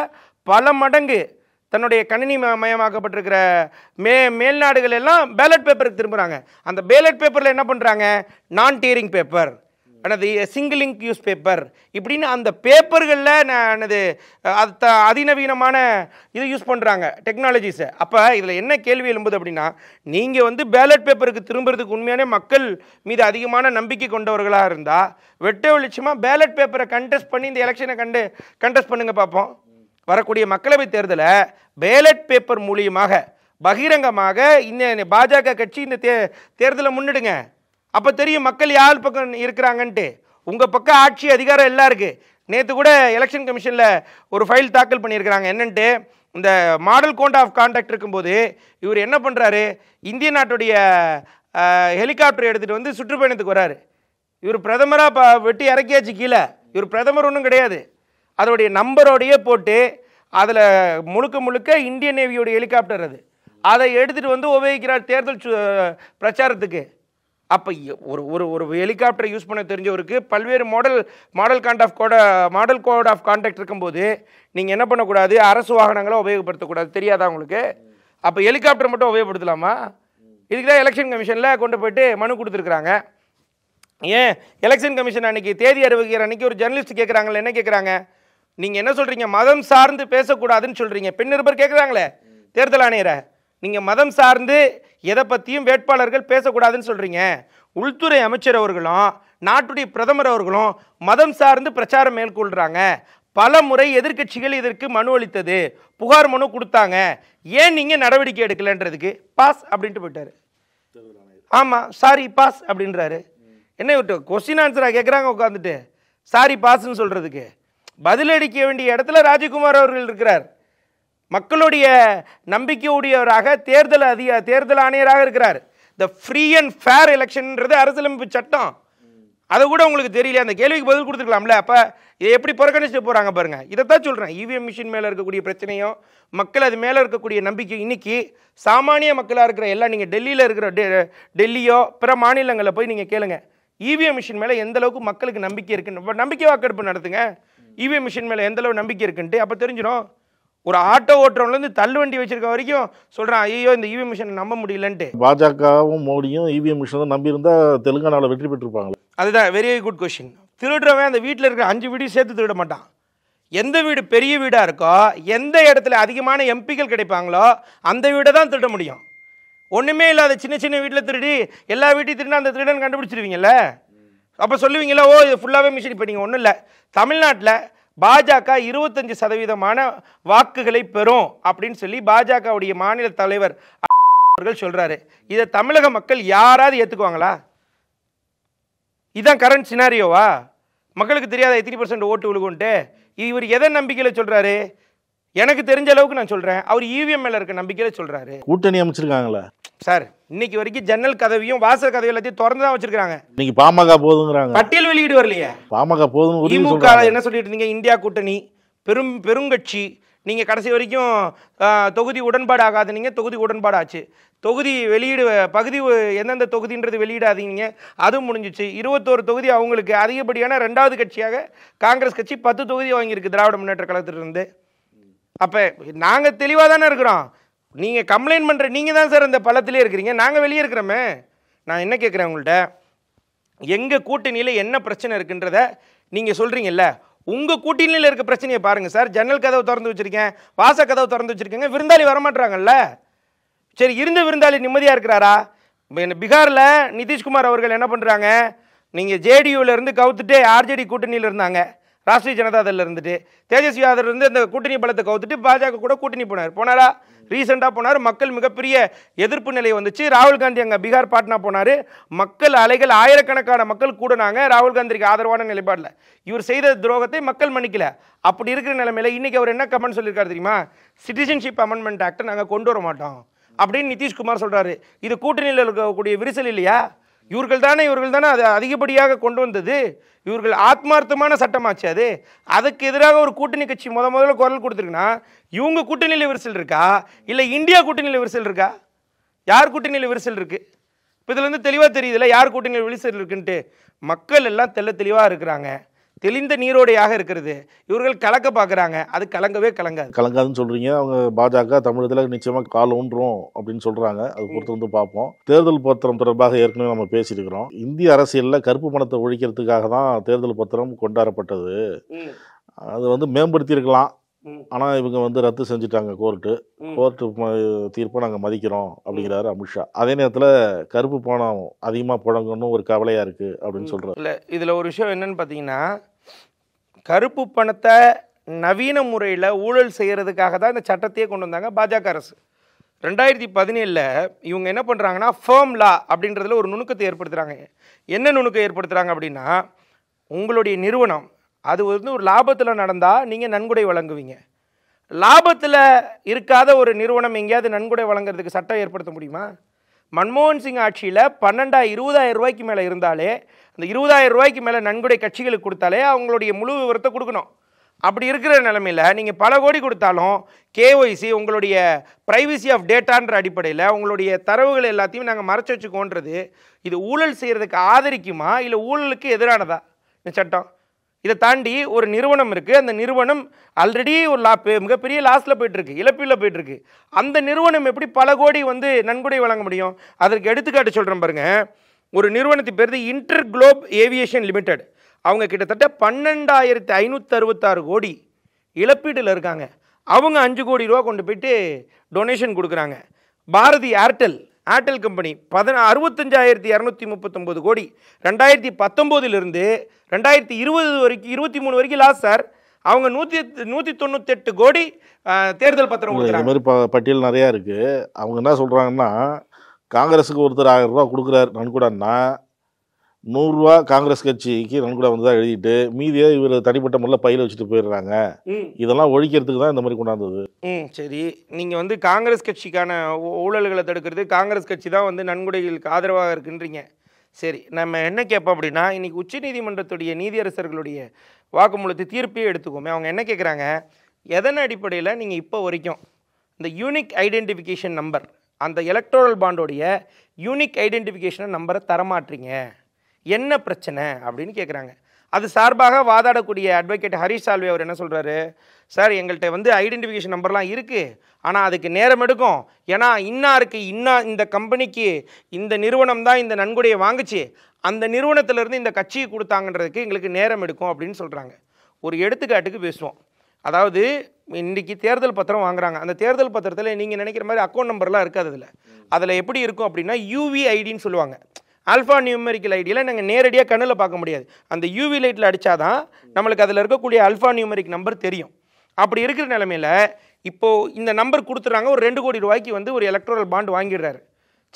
பல மடங்கு தன்னுடைய கணினி மயமாக்கப்பட்டிருக்கிற மே மேல்நாடுகள் எல்லாம் பேலட் பேப்பருக்கு திரும்புகிறாங்க அந்த பேலட் பேப்பரில் என்ன பண்ணுறாங்க நான் டீரிங் பேப்பர் எனது சிங்கிள் இங்க் நியூஸ் பேப்பர் இப்படின்னு அந்த பேப்பர்களில் நான் எனது அது அதிநவீனமான இது யூஸ் பண்ணுறாங்க டெக்னாலஜிஸை அப்போ இதில் என்ன கேள்வி எழும்புது அப்படின்னா நீங்கள் வந்து பேலட் பேப்பருக்கு திரும்புறதுக்கு உண்மையான மக்கள் மீது அதிகமான நம்பிக்கை கொண்டவர்களாக இருந்தால் வெட்ட வெளிச்சமாக பேலட் பேப்பரை கண்டெஸ்ட் பண்ணி இந்த எலெக்ஷனை கண்டு கண்டெஸ்ட் பண்ணுங்கள் பார்ப்போம் வரக்கூடிய மக்களவை தேர்தலை பேலட் பேப்பர் மூலியமாக பகிரங்கமாக இந்த பாஜக கட்சி இந்த தே தேர்தலை முன்னிடுங்க அப்போ தெரியும் மக்கள் யார் பக்கம் இருக்கிறாங்கன்ட்டு உங்கள் பக்கம் ஆட்சி அதிகாரம் எல்லாம் இருக்குது நேற்று கூட எலெக்ஷன் கமிஷனில் ஒரு ஃபைல் தாக்கல் பண்ணியிருக்கிறாங்க என்னன்ட்டு இந்த மாடல் கோண்ட் ஆஃப் கான்டாக்ட் இருக்கும்போது இவர் என்ன பண்ணுறாரு இந்திய நாட்டுடைய ஹெலிகாப்டர் எடுத்துகிட்டு வந்து சுற்றுப்பயணத்துக்கு வராரு இவர் பிரதமராக ப வெட்டி இறக்கியாச்சு கீழே இவர் பிரதமர் ஒன்றும் கிடையாது அதோடைய நம்பரோடையே போட்டு அதில் முழுக்க முழுக்க இந்தியன் நேவியோடைய ஹெலிகாப்டர் அது அதை எடுத்துகிட்டு வந்து உபயோகிக்கிறார் தேர்தல் பிரச்சாரத்துக்கு அப்போ ஒரு ஒரு ஒரு ஹெலிகாப்டரை யூஸ் பண்ண தெரிஞ்சவருக்கு பல்வேறு மாடல் மாடல் காண்ட் of code model code of conduct இருக்கும்போது நீங்கள் என்ன பண்ணக்கூடாது அரசு வாகனங்களை உபயோகப்படுத்தக்கூடாது தெரியாதா உங்களுக்கு அப்போ ஹெலிகாப்டர் மட்டும் உபயோகப்படுத்தலாமா இதுக்கு தான் எலெக்ஷன் கமிஷனில் கொண்டு போயிட்டு மனு கொடுத்துருக்குறாங்க ஏன் எலெக்ஷன் கமிஷன் அன்றைக்கி தேதி அறிவிக்கிற அன்றைக்கி ஒரு ஜெர்னலிஸ்ட் கேட்குறாங்களே என்ன கேட்குறாங்க நீங்கள் என்ன சொல்கிறீங்க மதம் சார்ந்து பேசக்கூடாதுன்னு சொல்கிறீங்க பெண் நிருபர் கேட்குறாங்களே தேர்தல் ஆணையரை நீங்கள் மதம் சார்ந்து எதை பற்றியும் வேட்பாளர்கள் பேசக்கூடாதுன்னு சொல்கிறீங்க உள்துறை அமைச்சர் அவர்களும் நாட்டுடைய பிரதமர் அவர்களும் மதம் சார்ந்து பிரச்சாரம் மேற்கொள்கிறாங்க பல முறை எதிர்கட்சிகள் இதற்கு மனு அளித்தது புகார் மனு கொடுத்தாங்க ஏன் நீங்கள் நடவடிக்கை எடுக்கலைன்றதுக்கு பாஸ் அப்படின்ட்டு போயிட்டார் ஆமாம் சாரி பாஸ் அப்படின்றாரு என்ன விட்டு கொஸ்டின் ஆன்சராக கேட்குறாங்க உட்காந்துட்டு சாரி பாஸ்ன்னு சொல்கிறதுக்கு பதிலளிக்க வேண்டிய இடத்துல ராஜகுமார் அவர்கள் இருக்கிறார் மக்களுடைய நம்பிக்கையுடையவராக தேர்தல் அதிக தேர்தல் ஆணையராக இருக்கிறார் த ஃப்ரீ அண்ட் ஃபேர் எலெக்ஷன்ன்றது அரசியலமைப்பு சட்டம் அதை கூட உங்களுக்கு தெரியல அந்த கேள்விக்கு பதில் கொடுத்துருக்கலாம்ல அப்போ இதை எப்படி புறக்கணிச்சுட்டு போகிறாங்க பாருங்கள் இதை தான் சொல்கிறேன் இவிஎம் e மிஷின் மேலே இருக்கக்கூடிய பிரச்சனையும் மக்கள் அது மேலே இருக்கக்கூடிய நம்பிக்கை இன்றைக்கி சாமானிய மக்களாக இருக்கிற எல்லாம் நீங்கள் டெல்லியில் இருக்கிற டெ டெல்லியோ பிற மாநிலங்களில் போய் நீங்கள் கேளுங்க இவிஎம் மிஷின் மேலே எந்த அளவுக்கு மக்களுக்கு நம்பிக்கை இருக்குன்னு நம்பிக்கை வாக்கெடுப்பு நடத்துங்க இவிஎம் e மிஷின் மேலே எந்தளவு நம்பிக்கை இருக்குன்ட்டு அப்போ தெரிஞ்சிடும் ஒரு ஆட்டோ ஓட்டுறவங்கலேருந்து தள்ளுவண்டி வச்சிருக்க வரைக்கும் சொல்கிறான் ஐயோ இந்த இவிஎம் e மிஷினை நம்ப முடியலன்ட்டு பாஜகவும் மோடியும் இவிஎம் e மிஷினை நம்பியிருந்தா தெலுங்கானாவில் வெற்றி பெற்றிருப்பாங்க அதுதான் வெரி குட் கொஷின் திருடுறவன் அந்த வீட்டில் இருக்கிற அஞ்சு வீடையும் சேர்த்து திருட மாட்டான் எந்த வீடு பெரிய வீடாக இருக்கோ எந்த இடத்துல அதிகமான எம்பிக்கள் கிடைப்பாங்களோ அந்த வீடை தான் திருட முடியும் ஒன்றுமே இல்லாத சின்ன சின்ன வீட்டில் திருடி எல்லா வீட்டையும் திருடா அந்த திருடன் கண்டுபிடிச்சிருவீங்கல்ல அப்போ சொல்லுவீங்களா ஓ இது ஃபுல்லாகவே மிஷின் இப்போ நீங்கள் ஒன்றும் இல்லை தமிழ்நாட்டில் பாஜக இருபத்தஞ்சு சதவீதமான வாக்குகளை பெறும் அப்படின்னு சொல்லி பாஜகவுடைய மாநில தலைவர் அவர்கள் சொல்கிறாரு இதை தமிழக மக்கள் யாராவது ஏற்றுக்குவாங்களா இதுதான் கரண்ட் சினாரியோவா மக்களுக்கு தெரியாத எத்தனை பர்சன்ட் ஓட்டு விழுகுன்ட்டு இவர் எதை நம்பிக்கையில் சொல்கிறாரு எனக்கு தெரிஞ்ச அளவுக்கு நான் சொல்கிறேன் அவர் இவிஎம் e மேலே இருக்க நம்பிக்கையில சொல்கிறாரு கூட்டணி அமைச்சிருக்காங்களா சார் இன்னைக்கு வரைக்கும் ஜன்னல் கதவியும் வாசல் கதவி எல்லாத்தையும் திறந்து தான் வச்சிருக்காங்க இன்னைக்கு பாமக போதுங்கிறாங்க பட்டியல் வெளியீடு வரலையே பாமக போதும் திமுக என்ன சொல்லிட்டு இருந்தீங்க இந்தியா கூட்டணி பெரும் பெருங்கட்சி நீங்கள் கடைசி வரைக்கும் தொகுதி உடன்பாடு ஆகாது நீங்கள் தொகுதி உடன்பாடு ஆச்சு தொகுதி வெளியீடு பகுதி எந்தெந்த தொகுதின்றது வெளியிடாதீங்க அதுவும் முடிஞ்சிச்சு இருபத்தோரு தொகுதி அவங்களுக்கு அதிகப்படியான ரெண்டாவது கட்சியாக காங்கிரஸ் கட்சி பத்து தொகுதி வாங்கியிருக்கு திராவிட முன்னேற்ற கழகத்திலிருந்து அப்போ நாங்கள் தெளிவாக தானே இருக்கிறோம் நீங்கள் கம்ப்ளைண்ட் பண்ணுற நீங்கள் தான் சார் இந்த பள்ளத்திலே இருக்கிறீங்க நாங்கள் வெளியே இருக்கிறோமே நான் என்ன கேட்குறேன் உங்கள்கிட்ட எங்கள் கூட்டணியில் என்ன பிரச்சனை இருக்குன்றத நீங்கள் சொல்கிறீங்கல்ல உங்கள் கூட்டணியில் இருக்க பிரச்சனையை பாருங்கள் சார் ஜன்னல் கதவு திறந்து வச்சுருக்கேன் வாச கதவு திறந்து வச்சுருக்கேங்க விருந்தாளி வரமாட்டுறாங்கல்ல சரி இருந்த விருந்தாளி நிம்மதியாக இருக்கிறாரா பீகாரில் நிதிஷ்குமார் அவர்கள் என்ன பண்ணுறாங்க நீங்கள் ஜேடியூவிலேருந்து கவுத்துட்டு ஆர்ஜேடி கூட்டணியில் இருந்தாங்க ராஷ்டிரிய ஜனதா இருந்துட்டு தேஜஸ்வி யாதவ் இருந்து அந்த கூட்டணி பலத்தை கவுத்துட்டு பாஜக கூட கூட்டணி போனார் போனாரா ரீசெண்டாக போனார் மக்கள் மிகப்பெரிய எதிர்ப்பு நிலை வந்துச்சு ராகுல் காந்தி அங்கே பீகார் பாட்னா போனார் மக்கள் அலைகள் ஆயிரக்கணக்கான மக்கள் கூடினாங்க ராகுல் காந்திக்கு ஆதரவான நிலைப்பாடில் இவர் செய்த துரோகத்தை மக்கள் மன்னிக்கல அப்படி இருக்கிற நிலைமையில் இன்றைக்கி அவர் என்ன கமெண்ட் சொல்லியிருக்காரு தெரியுமா சிட்டிசன்ஷிப் அமெண்ட்மெண்ட் ஆக்டை நாங்கள் கொண்டு வர மாட்டோம் அப்படின்னு நிதிஷ்குமார் சொல்கிறாரு இது கூட்டணியில் இருக்கக்கூடிய விரிசல் இல்லையா இவர்கள் தானே இவர்கள் தானே அதை அதிகப்படியாக கொண்டு வந்தது இவர்கள் ஆத்மார்த்தமான சட்டமாச்சு அது அதுக்கு எதிராக ஒரு கூட்டணி கட்சி முத முதல்ல குரல் கொடுத்துருக்குன்னா இவங்க கூட்டணியில் விரிசல் இருக்கா இல்லை இந்தியா கூட்டணியில் விரிசல் இருக்கா யார் கூட்டணியில் விரிசல் இருக்குது இப்போ இதில் வந்து தெளிவாக தெரியுதுல்ல யார் கூட்டணியில் விரிசல் இருக்குன்ட்டு மக்கள் எல்லாம் தெல்ல தெளிவாக இருக்கிறாங்க தெளிந்த நீரோடையாக இருக்கிறது இவர்கள் கலக்க பார்க்குறாங்க அது கலங்கவே கலங்காது கலங்காதுன்னு சொல்கிறீங்க அவங்க பாஜக தமிழகத்தில் நிச்சயமாக கால் ஊன்றும் அப்படின்னு சொல்கிறாங்க அது பொறுத்து வந்து பார்ப்போம் தேர்தல் பத்திரம் தொடர்பாக ஏற்கனவே நம்ம பேசியிருக்கிறோம் இந்திய அரசியலில் கருப்பு பணத்தை ஒழிக்கிறதுக்காக தான் தேர்தல் பத்திரம் கொண்டாடப்பட்டது அது வந்து மேம்படுத்தியிருக்கலாம் ஆனால் இவங்க வந்து ரத்து செஞ்சுட்டாங்க கோர்ட்டு கோர்ட்டு தீர்ப்பை நாங்கள் மதிக்கிறோம் அப்படிங்கிறாரு அமித்ஷா அதே நேரத்தில் கருப்பு பணம் அதிகமாக புழங்கணும் ஒரு கவலையாக இருக்குது அப்படின்னு சொல்கிறார் இல்லை இதில் ஒரு விஷயம் என்னன்னு பார்த்தீங்கன்னா கருப்பு பணத்தை நவீன முறையில் ஊழல் செய்கிறதுக்காக தான் இந்த சட்டத்தையே கொண்டு வந்தாங்க பாஜக அரசு ரெண்டாயிரத்தி பதினேழில் இவங்க என்ன பண்ணுறாங்கன்னா ஃபேம் லா அப்படின்றதுல ஒரு நுணுக்கத்தை ஏற்படுத்துகிறாங்க என்ன நுணுக்கம் ஏற்படுத்துகிறாங்க அப்படின்னா உங்களுடைய நிறுவனம் அது வந்து ஒரு லாபத்தில் நடந்தால் நீங்கள் நன்கொடை வழங்குவீங்க லாபத்தில் இருக்காத ஒரு நிறுவனம் எங்கேயாவது நன்கொடை வழங்குறதுக்கு சட்டம் ஏற்படுத்த முடியுமா மன்மோகன் சிங் ஆட்சியில் பன்னெண்டாயிரம் இருபதாயிரம் ரூபாய்க்கு மேலே இருந்தாலே இந்த இருபதாயிரம் ரூபாய்க்கு மேலே நன்கொடை கட்சிகளுக்கு கொடுத்தாலே அவங்களுடைய முழு விவரத்தை கொடுக்கணும் அப்படி இருக்கிற நிலமையில் நீங்கள் பல கோடி கொடுத்தாலும் கேஒய்சி உங்களுடைய ப்ரைவசி ஆஃப் டேட்டான்ற அடிப்படையில் உங்களுடைய தரவுகள் எல்லாத்தையும் நாங்கள் மறைச்சி வச்சுக்கோன்றது இது ஊழல் செய்கிறதுக்கு ஆதரிக்குமா இல்லை ஊழலுக்கு எதிரானதா இந்த சட்டம் இதை தாண்டி ஒரு நிறுவனம் இருக்குது அந்த நிறுவனம் ஆல்ரெடி ஒரு லா மிகப்பெரிய லாஸில் போயிட்டுருக்கு இழப்பில் போயிட்டுருக்கு அந்த நிறுவனம் எப்படி பல கோடி வந்து நன்கொடை வழங்க முடியும் அதற்கு எடுத்துக்காட்டு சொல்கிறேன் பாருங்கள் ஒரு நிறுவனத்து பேர் இன்டர் குளோப் ஏவியேஷன் லிமிடெட் அவங்க கிட்டத்தட்ட பன்னெண்டாயிரத்தி ஐநூற்றி அறுபத்தாறு கோடி இழப்பீட்டில் இருக்காங்க அவங்க அஞ்சு கோடி ரூபா கொண்டு போயிட்டு டொனேஷன் கொடுக்குறாங்க பாரதி ஏர்டெல் ஏர்டெல் கம்பெனி பதினா அறுபத்தஞ்சாயிரத்தி இரநூத்தி முப்பத்தொம்போது கோடி ரெண்டாயிரத்தி பத்தொம்போதிலிருந்து ரெண்டாயிரத்தி இருபது வரைக்கும் இருபத்தி மூணு வரைக்கும் லாஸ் சார் அவங்க நூற்றி நூற்றி தொண்ணூத்தெட்டு கோடி தேர்தல் பத்திரம் கொடுக்குறாங்க மாதிரி பட்டியல் நிறையா இருக்குது அவங்க என்ன சொல்கிறாங்கன்னா காங்கிரஸுக்கு ஒருத்தர் ஆயிரம் ரூபா கொடுக்குறாரு நன்கூடான்னா நூறுரூவா காங்கிரஸ் கட்சிக்கு நன்கூட வந்ததாக எழுதிட்டு மீதியாக இவர் தனிப்பட்ட முறையில் பையில் வச்சுட்டு போயிடுறாங்க இதெல்லாம் ஒழிக்கிறதுக்கு தான் இந்த மாதிரி கொண்டாந்தது ம் சரி நீங்கள் வந்து காங்கிரஸ் கட்சிக்கான ஊழல்களை தடுக்கிறது காங்கிரஸ் கட்சி தான் வந்து நன்கொடைகளுக்கு ஆதரவாக இருக்குன்றீங்க சரி நம்ம என்ன கேட்போம் அப்படின்னா இன்றைக்கி உச்சநீதிமன்றத்துடைய நீதியரசர்களுடைய வாக்குமூலத்தை தீர்ப்பே எடுத்துக்கோமே அவங்க என்ன கேட்குறாங்க எதன் அடிப்படையில் நீங்கள் இப்போ வரைக்கும் இந்த யூனிக் ஐடென்டிஃபிகேஷன் நம்பர் அந்த எலக்ட்ரோரல் பாண்டோடைய யூனிக் ஐடென்டிஃபிகேஷனை நம்பரை தரமாட்டுறீங்க என்ன பிரச்சனை அப்படின்னு கேட்குறாங்க அது சார்பாக வாதாடக்கூடிய அட்வொகேட் ஹரிஷ் சால்வி அவர் என்ன சொல்கிறாரு சார் எங்கள்கிட்ட வந்து ஐடென்டிஃபிகேஷன் நம்பர்லாம் இருக்குது ஆனால் அதுக்கு நேரம் எடுக்கும் ஏன்னா இன்னாருக்கு இன்னா இந்த கம்பெனிக்கு இந்த நிறுவனம் தான் இந்த நன்கொடையை வாங்குச்சு அந்த நிறுவனத்திலேருந்து இந்த கட்சியை கொடுத்தாங்கன்றதுக்கு எங்களுக்கு நேரம் எடுக்கும் அப்படின்னு சொல்கிறாங்க ஒரு எடுத்துக்காட்டுக்கு பேசுவோம் அதாவது இன்றைக்கி தேர்தல் பத்திரம் வாங்குறாங்க அந்த தேர்தல் பத்திரத்தில் நீங்கள் நினைக்கிற மாதிரி அக்கௌண்ட் நம்பர்லாம் இருக்காது அதில் அதில் எப்படி இருக்கும் அப்படின்னா யூவி ஐடின்னு சொல்லுவாங்க ஆல்ஃபா நியூமெரிக்கல் ஐடியில் நாங்கள் நேரடியாக கண்ணில் பார்க்க முடியாது அந்த யூவி லைட்டில் அடித்தா தான் நம்மளுக்கு அதில் இருக்கக்கூடிய அல்ஃபா நியூமெரிக் நம்பர் தெரியும் அப்படி இருக்கிற நிலமையில் இப்போது இந்த நம்பர் கொடுத்துட்றாங்க ஒரு ரெண்டு கோடி ரூபாய்க்கு வந்து ஒரு எலக்ட்ரல் பாண்ட் வாங்கிடுறாரு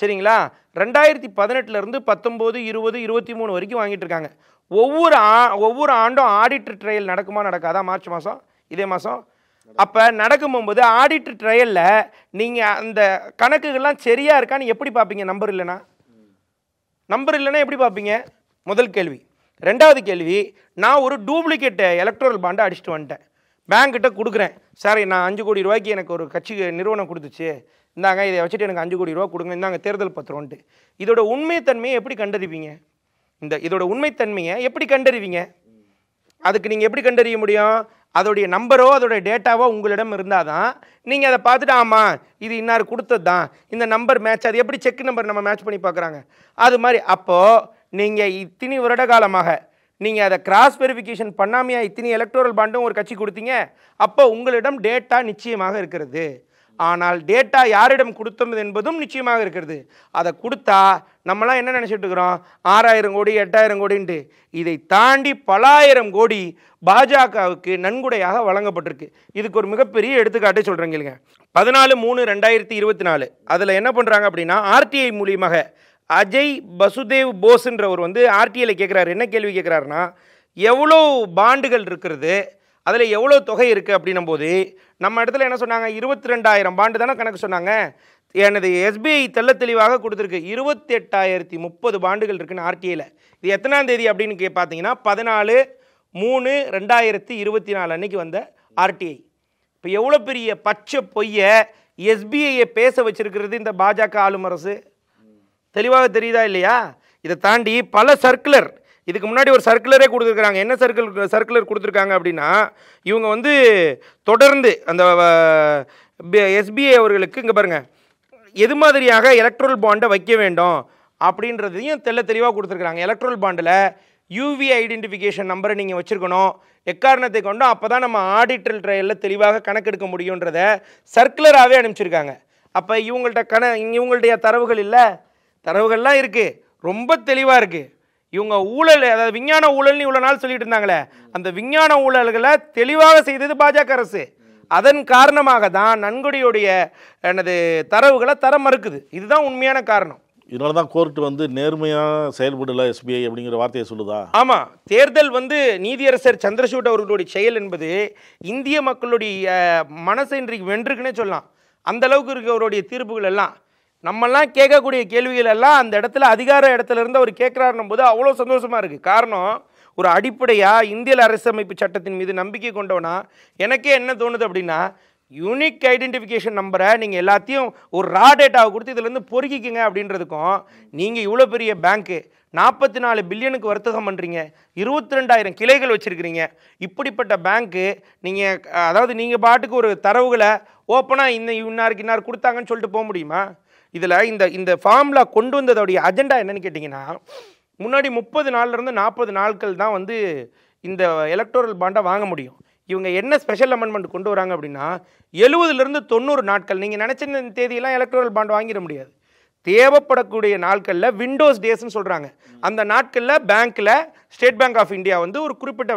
சரிங்களா ரெண்டாயிரத்தி பதினெட்டுலேருந்து பத்தொம்போது இருபது இருபத்தி மூணு வரைக்கும் வாங்கிட்டு இருக்காங்க ஒவ்வொரு ஆ ஒவ்வொரு ஆண்டும் ஆடிட்டர் ட்ரையல் நடக்குமா நடக்காதா மார்ச் மாதம் இதே மாதம் அப்போ நடக்கும் போகும்போது ஆடிட் ட்ரையலில் நீங்கள் அந்த கணக்குகள்லாம் சரியாக இருக்கான்னு எப்படி பார்ப்பீங்க நம்பர் இல்லைனா நம்பர் இல்லைனா எப்படி பார்ப்பீங்க முதல் கேள்வி ரெண்டாவது கேள்வி நான் ஒரு டூப்ளிகேட் எலக்ட்ரல் பாண்டை அடிச்சுட்டு வந்துட்டேன் பேங்க்கிட்ட கொடுக்குறேன் சார் நான் அஞ்சு கோடி ரூபாய்க்கு எனக்கு ஒரு கட்சி நிறுவனம் கொடுத்துச்சு இந்தாங்க இதை வச்சுட்டு எனக்கு அஞ்சு கோடி ரூபா கொடுங்க இந்தாங்க தேர்தல் பத்திரம்ட்டு இதோட உண்மைத்தன்மையை எப்படி கண்டறிவீங்க இந்த இதோட உண்மைத்தன்மையை எப்படி கண்டறிவீங்க அதுக்கு நீங்கள் எப்படி கண்டறிய முடியும் அதோடைய நம்பரோ அதோடைய டேட்டாவோ உங்களிடம் இருந்தால் தான் நீங்கள் அதை பார்த்துட்டு ஆமாம் இது இன்னார் கொடுத்தது தான் இந்த நம்பர் மேட்ச் அது எப்படி செக் நம்பர் நம்ம மேட்ச் பண்ணி பார்க்குறாங்க அது மாதிரி அப்போது நீங்கள் இத்தனி வருட காலமாக நீங்கள் அதை கிராஸ் வெரிஃபிகேஷன் பண்ணாமையாக இத்தனி எலக்ட்ரல் பாண்டும் ஒரு கட்சி கொடுத்தீங்க அப்போ உங்களிடம் டேட்டா நிச்சயமாக இருக்கிறது ஆனால் டேட்டா யாரிடம் கொடுத்தோம் என்பதும் நிச்சயமாக இருக்கிறது அதை கொடுத்தா நம்மளாம் என்ன நினச்சிட்டு இருக்கிறோம் ஆறாயிரம் கோடி எட்டாயிரம் கோடின்ட்டு இதை தாண்டி பலாயிரம் கோடி பாஜகவுக்கு நன்கொடையாக வழங்கப்பட்டிருக்கு இதுக்கு ஒரு மிகப்பெரிய எடுத்துக்காட்டே சொல்கிறேங்க இல்லைங்க பதினாலு மூணு ரெண்டாயிரத்தி இருபத்தி நாலு அதில் என்ன பண்ணுறாங்க அப்படின்னா ஆர்டிஐ மூலியமாக அஜய் பசுதேவ் போஸ்ன்றவர் வந்து ஆர்டிஐயில் கேட்குறாரு என்ன கேள்வி கேட்குறாருன்னா எவ்வளோ பாண்டுகள் இருக்கிறது அதில் எவ்வளோ தொகை இருக்குது அப்படின்னும் போது நம்ம இடத்துல என்ன சொன்னாங்க இருபத்தி ரெண்டாயிரம் பாண்டு தானே கணக்கு சொன்னாங்க எனது எஸ்பிஐ தெல்ல தெளிவாக கொடுத்துருக்கு இருபத்தி எட்டாயிரத்தி முப்பது பாண்டுகள் இருக்குன்னு ஆர்டிஐயில் இது எத்தனாம் தேதி அப்படின்னு கே பார்த்தீங்கன்னா பதினாலு மூணு ரெண்டாயிரத்தி இருபத்தி நாலு அன்னைக்கு வந்த ஆர்டிஐ இப்போ எவ்வளோ பெரிய பச்சை பொய்யை எஸ்பிஐயை பேச வச்சுருக்கிறது இந்த பாஜக ஆளுமரசு தெளிவாக தெரியுதா இல்லையா இதை தாண்டி பல சர்க்குலர் இதுக்கு முன்னாடி ஒரு சர்க்குலரே கொடுத்துருக்குறாங்க என்ன சர்க்கிள் சர்க்குலர் கொடுத்துருக்காங்க அப்படின்னா இவங்க வந்து தொடர்ந்து அந்த எஸ்பிஐ அவர்களுக்கு இங்கே பாருங்கள் எது மாதிரியாக எலக்ட்ரல் பாண்டை வைக்க வேண்டும் அப்படின்றதையும் தெல்ல தெளிவாக கொடுத்துருக்குறாங்க எலக்ட்ரல் பாண்டில் யூவி ஐடென்டிஃபிகேஷன் நம்பரை நீங்கள் வச்சுருக்கணும் எக்காரணத்தை கொண்டும் அப்போ தான் நம்ம ஆடிட்டல் ட்ரையலில் தெளிவாக கணக்கெடுக்க முடியுன்றத சர்க்குலராகவே அனுப்பிச்சிருக்காங்க அப்போ இவங்கள்ட்ட கண இவங்கள்டைய தரவுகள் இல்லை தரவுகள்லாம் இருக்குது ரொம்ப தெளிவாக இருக்குது இவங்க ஊழல் அதாவது விஞ்ஞான ஊழல்னு இவ்வளவு நாள் சொல்லிட்டு இருந்தாங்களே அந்த விஞ்ஞான ஊழல்களை தெளிவாக செய்தது பாஜக அரசு அதன் காரணமாக தான் நன்கொடியுடைய எனது தரவுகளை தர மறுக்குது இதுதான் உண்மையான காரணம் இதனால தான் கோர்ட் வந்து நேர்மையாக செயல்படல எஸ்பிஐ அப்படிங்கிற வார்த்தையை சொல்லுதா ஆமாம் தேர்தல் வந்து நீதியரசர் சந்திரசூட் அவர்களுடைய செயல் என்பது இந்திய மக்களுடைய மனசை இன்றைக்கு வென்றுக்குன்னே சொல்லலாம் அந்த அளவுக்கு இருக்கிறவருடைய தீர்ப்புகள் எல்லாம் நம்மெல்லாம் கேட்கக்கூடிய கேள்விகள் எல்லாம் அந்த இடத்துல அதிகார இடத்துல இருந்து அவர் கேட்குறாருன்னும் போது அவ்வளோ சந்தோஷமாக இருக்குது காரணம் ஒரு அடிப்படையாக இந்தியல் அரசமைப்பு சட்டத்தின் மீது நம்பிக்கை கொண்டோன்னா எனக்கே என்ன தோணுது அப்படின்னா யூனிக் ஐடென்டிஃபிகேஷன் நம்பரை நீங்கள் எல்லாத்தையும் ஒரு ரா டேட்டாவை கொடுத்து இதுலேருந்து பொறுக்கிக்கங்க அப்படின்றதுக்கும் நீங்கள் இவ்வளோ பெரிய பேங்க்கு நாற்பத்தி நாலு பில்லியனுக்கு வர்த்தகம் பண்ணுறீங்க இருபத்தி ரெண்டாயிரம் கிளைகள் வச்சுருக்கிறீங்க இப்படிப்பட்ட பேங்க்கு நீங்கள் அதாவது நீங்கள் பாட்டுக்கு ஒரு தரவுகளை ஓப்பனாக இன்னும் இன்னாருக்கு இன்னார் கொடுத்தாங்கன்னு சொல்லிட்டு போக முடியுமா இதில் இந்த இந்த ஃபார்முலா கொண்டு வந்ததோடைய அஜெண்டா என்னன்னு கேட்டிங்கன்னா முன்னாடி முப்பது நாள்லேருந்து நாற்பது நாட்கள் தான் வந்து இந்த எலக்டோரல் பாண்டை வாங்க முடியும் இவங்க என்ன ஸ்பெஷல் அமெண்ட்மெண்ட் கொண்டு வராங்க அப்படின்னா எழுபதுலேருந்து தொண்ணூறு நாட்கள் நீங்கள் இந்த தேதியெல்லாம் எலக்ட்ரல் பாண்ட் வாங்கிட முடியாது தேவைப்படக்கூடிய நாட்களில் விண்டோஸ் டேஸ்ன்னு சொல்கிறாங்க அந்த நாட்களில் பேங்க்கில் ஸ்டேட் பேங்க் ஆஃப் இந்தியா வந்து ஒரு குறிப்பிட்ட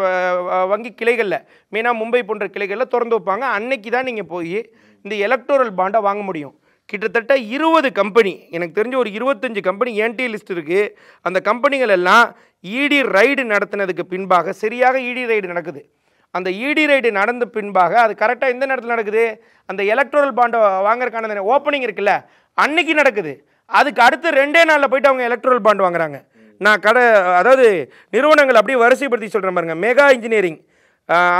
வங்கி கிளைகளில் மெயினாக மும்பை போன்ற கிளைகளில் திறந்து வைப்பாங்க அன்னைக்கு தான் நீங்கள் போய் இந்த எலக்டோரல் பாண்டை வாங்க முடியும் கிட்டத்தட்ட இருபது கம்பெனி எனக்கு தெரிஞ்ச ஒரு இருபத்தஞ்சு கம்பெனி என்டி லிஸ்ட் இருக்குது அந்த கம்பெனிகள் எல்லாம் இடி e ரைடு நடத்தினதுக்கு பின்பாக சரியாக இடி e ரைடு நடக்குது அந்த இடி e ரைடு நடந்த பின்பாக அது கரெக்டாக எந்த நேரத்தில் நடக்குது அந்த எலக்ட்ரல் பாண்டை வாங்குறதுக்கான ஓப்பனிங் இருக்குல்ல அன்னைக்கு நடக்குது அதுக்கு அடுத்து ரெண்டே நாளில் போயிட்டு அவங்க எலக்ட்ரல் பாண்டு வாங்குறாங்க நான் கடை அதாவது நிறுவனங்கள் அப்படியே வரிசைப்படுத்தி சொல்கிறேன் பாருங்கள் மெகா இன்ஜினியரிங்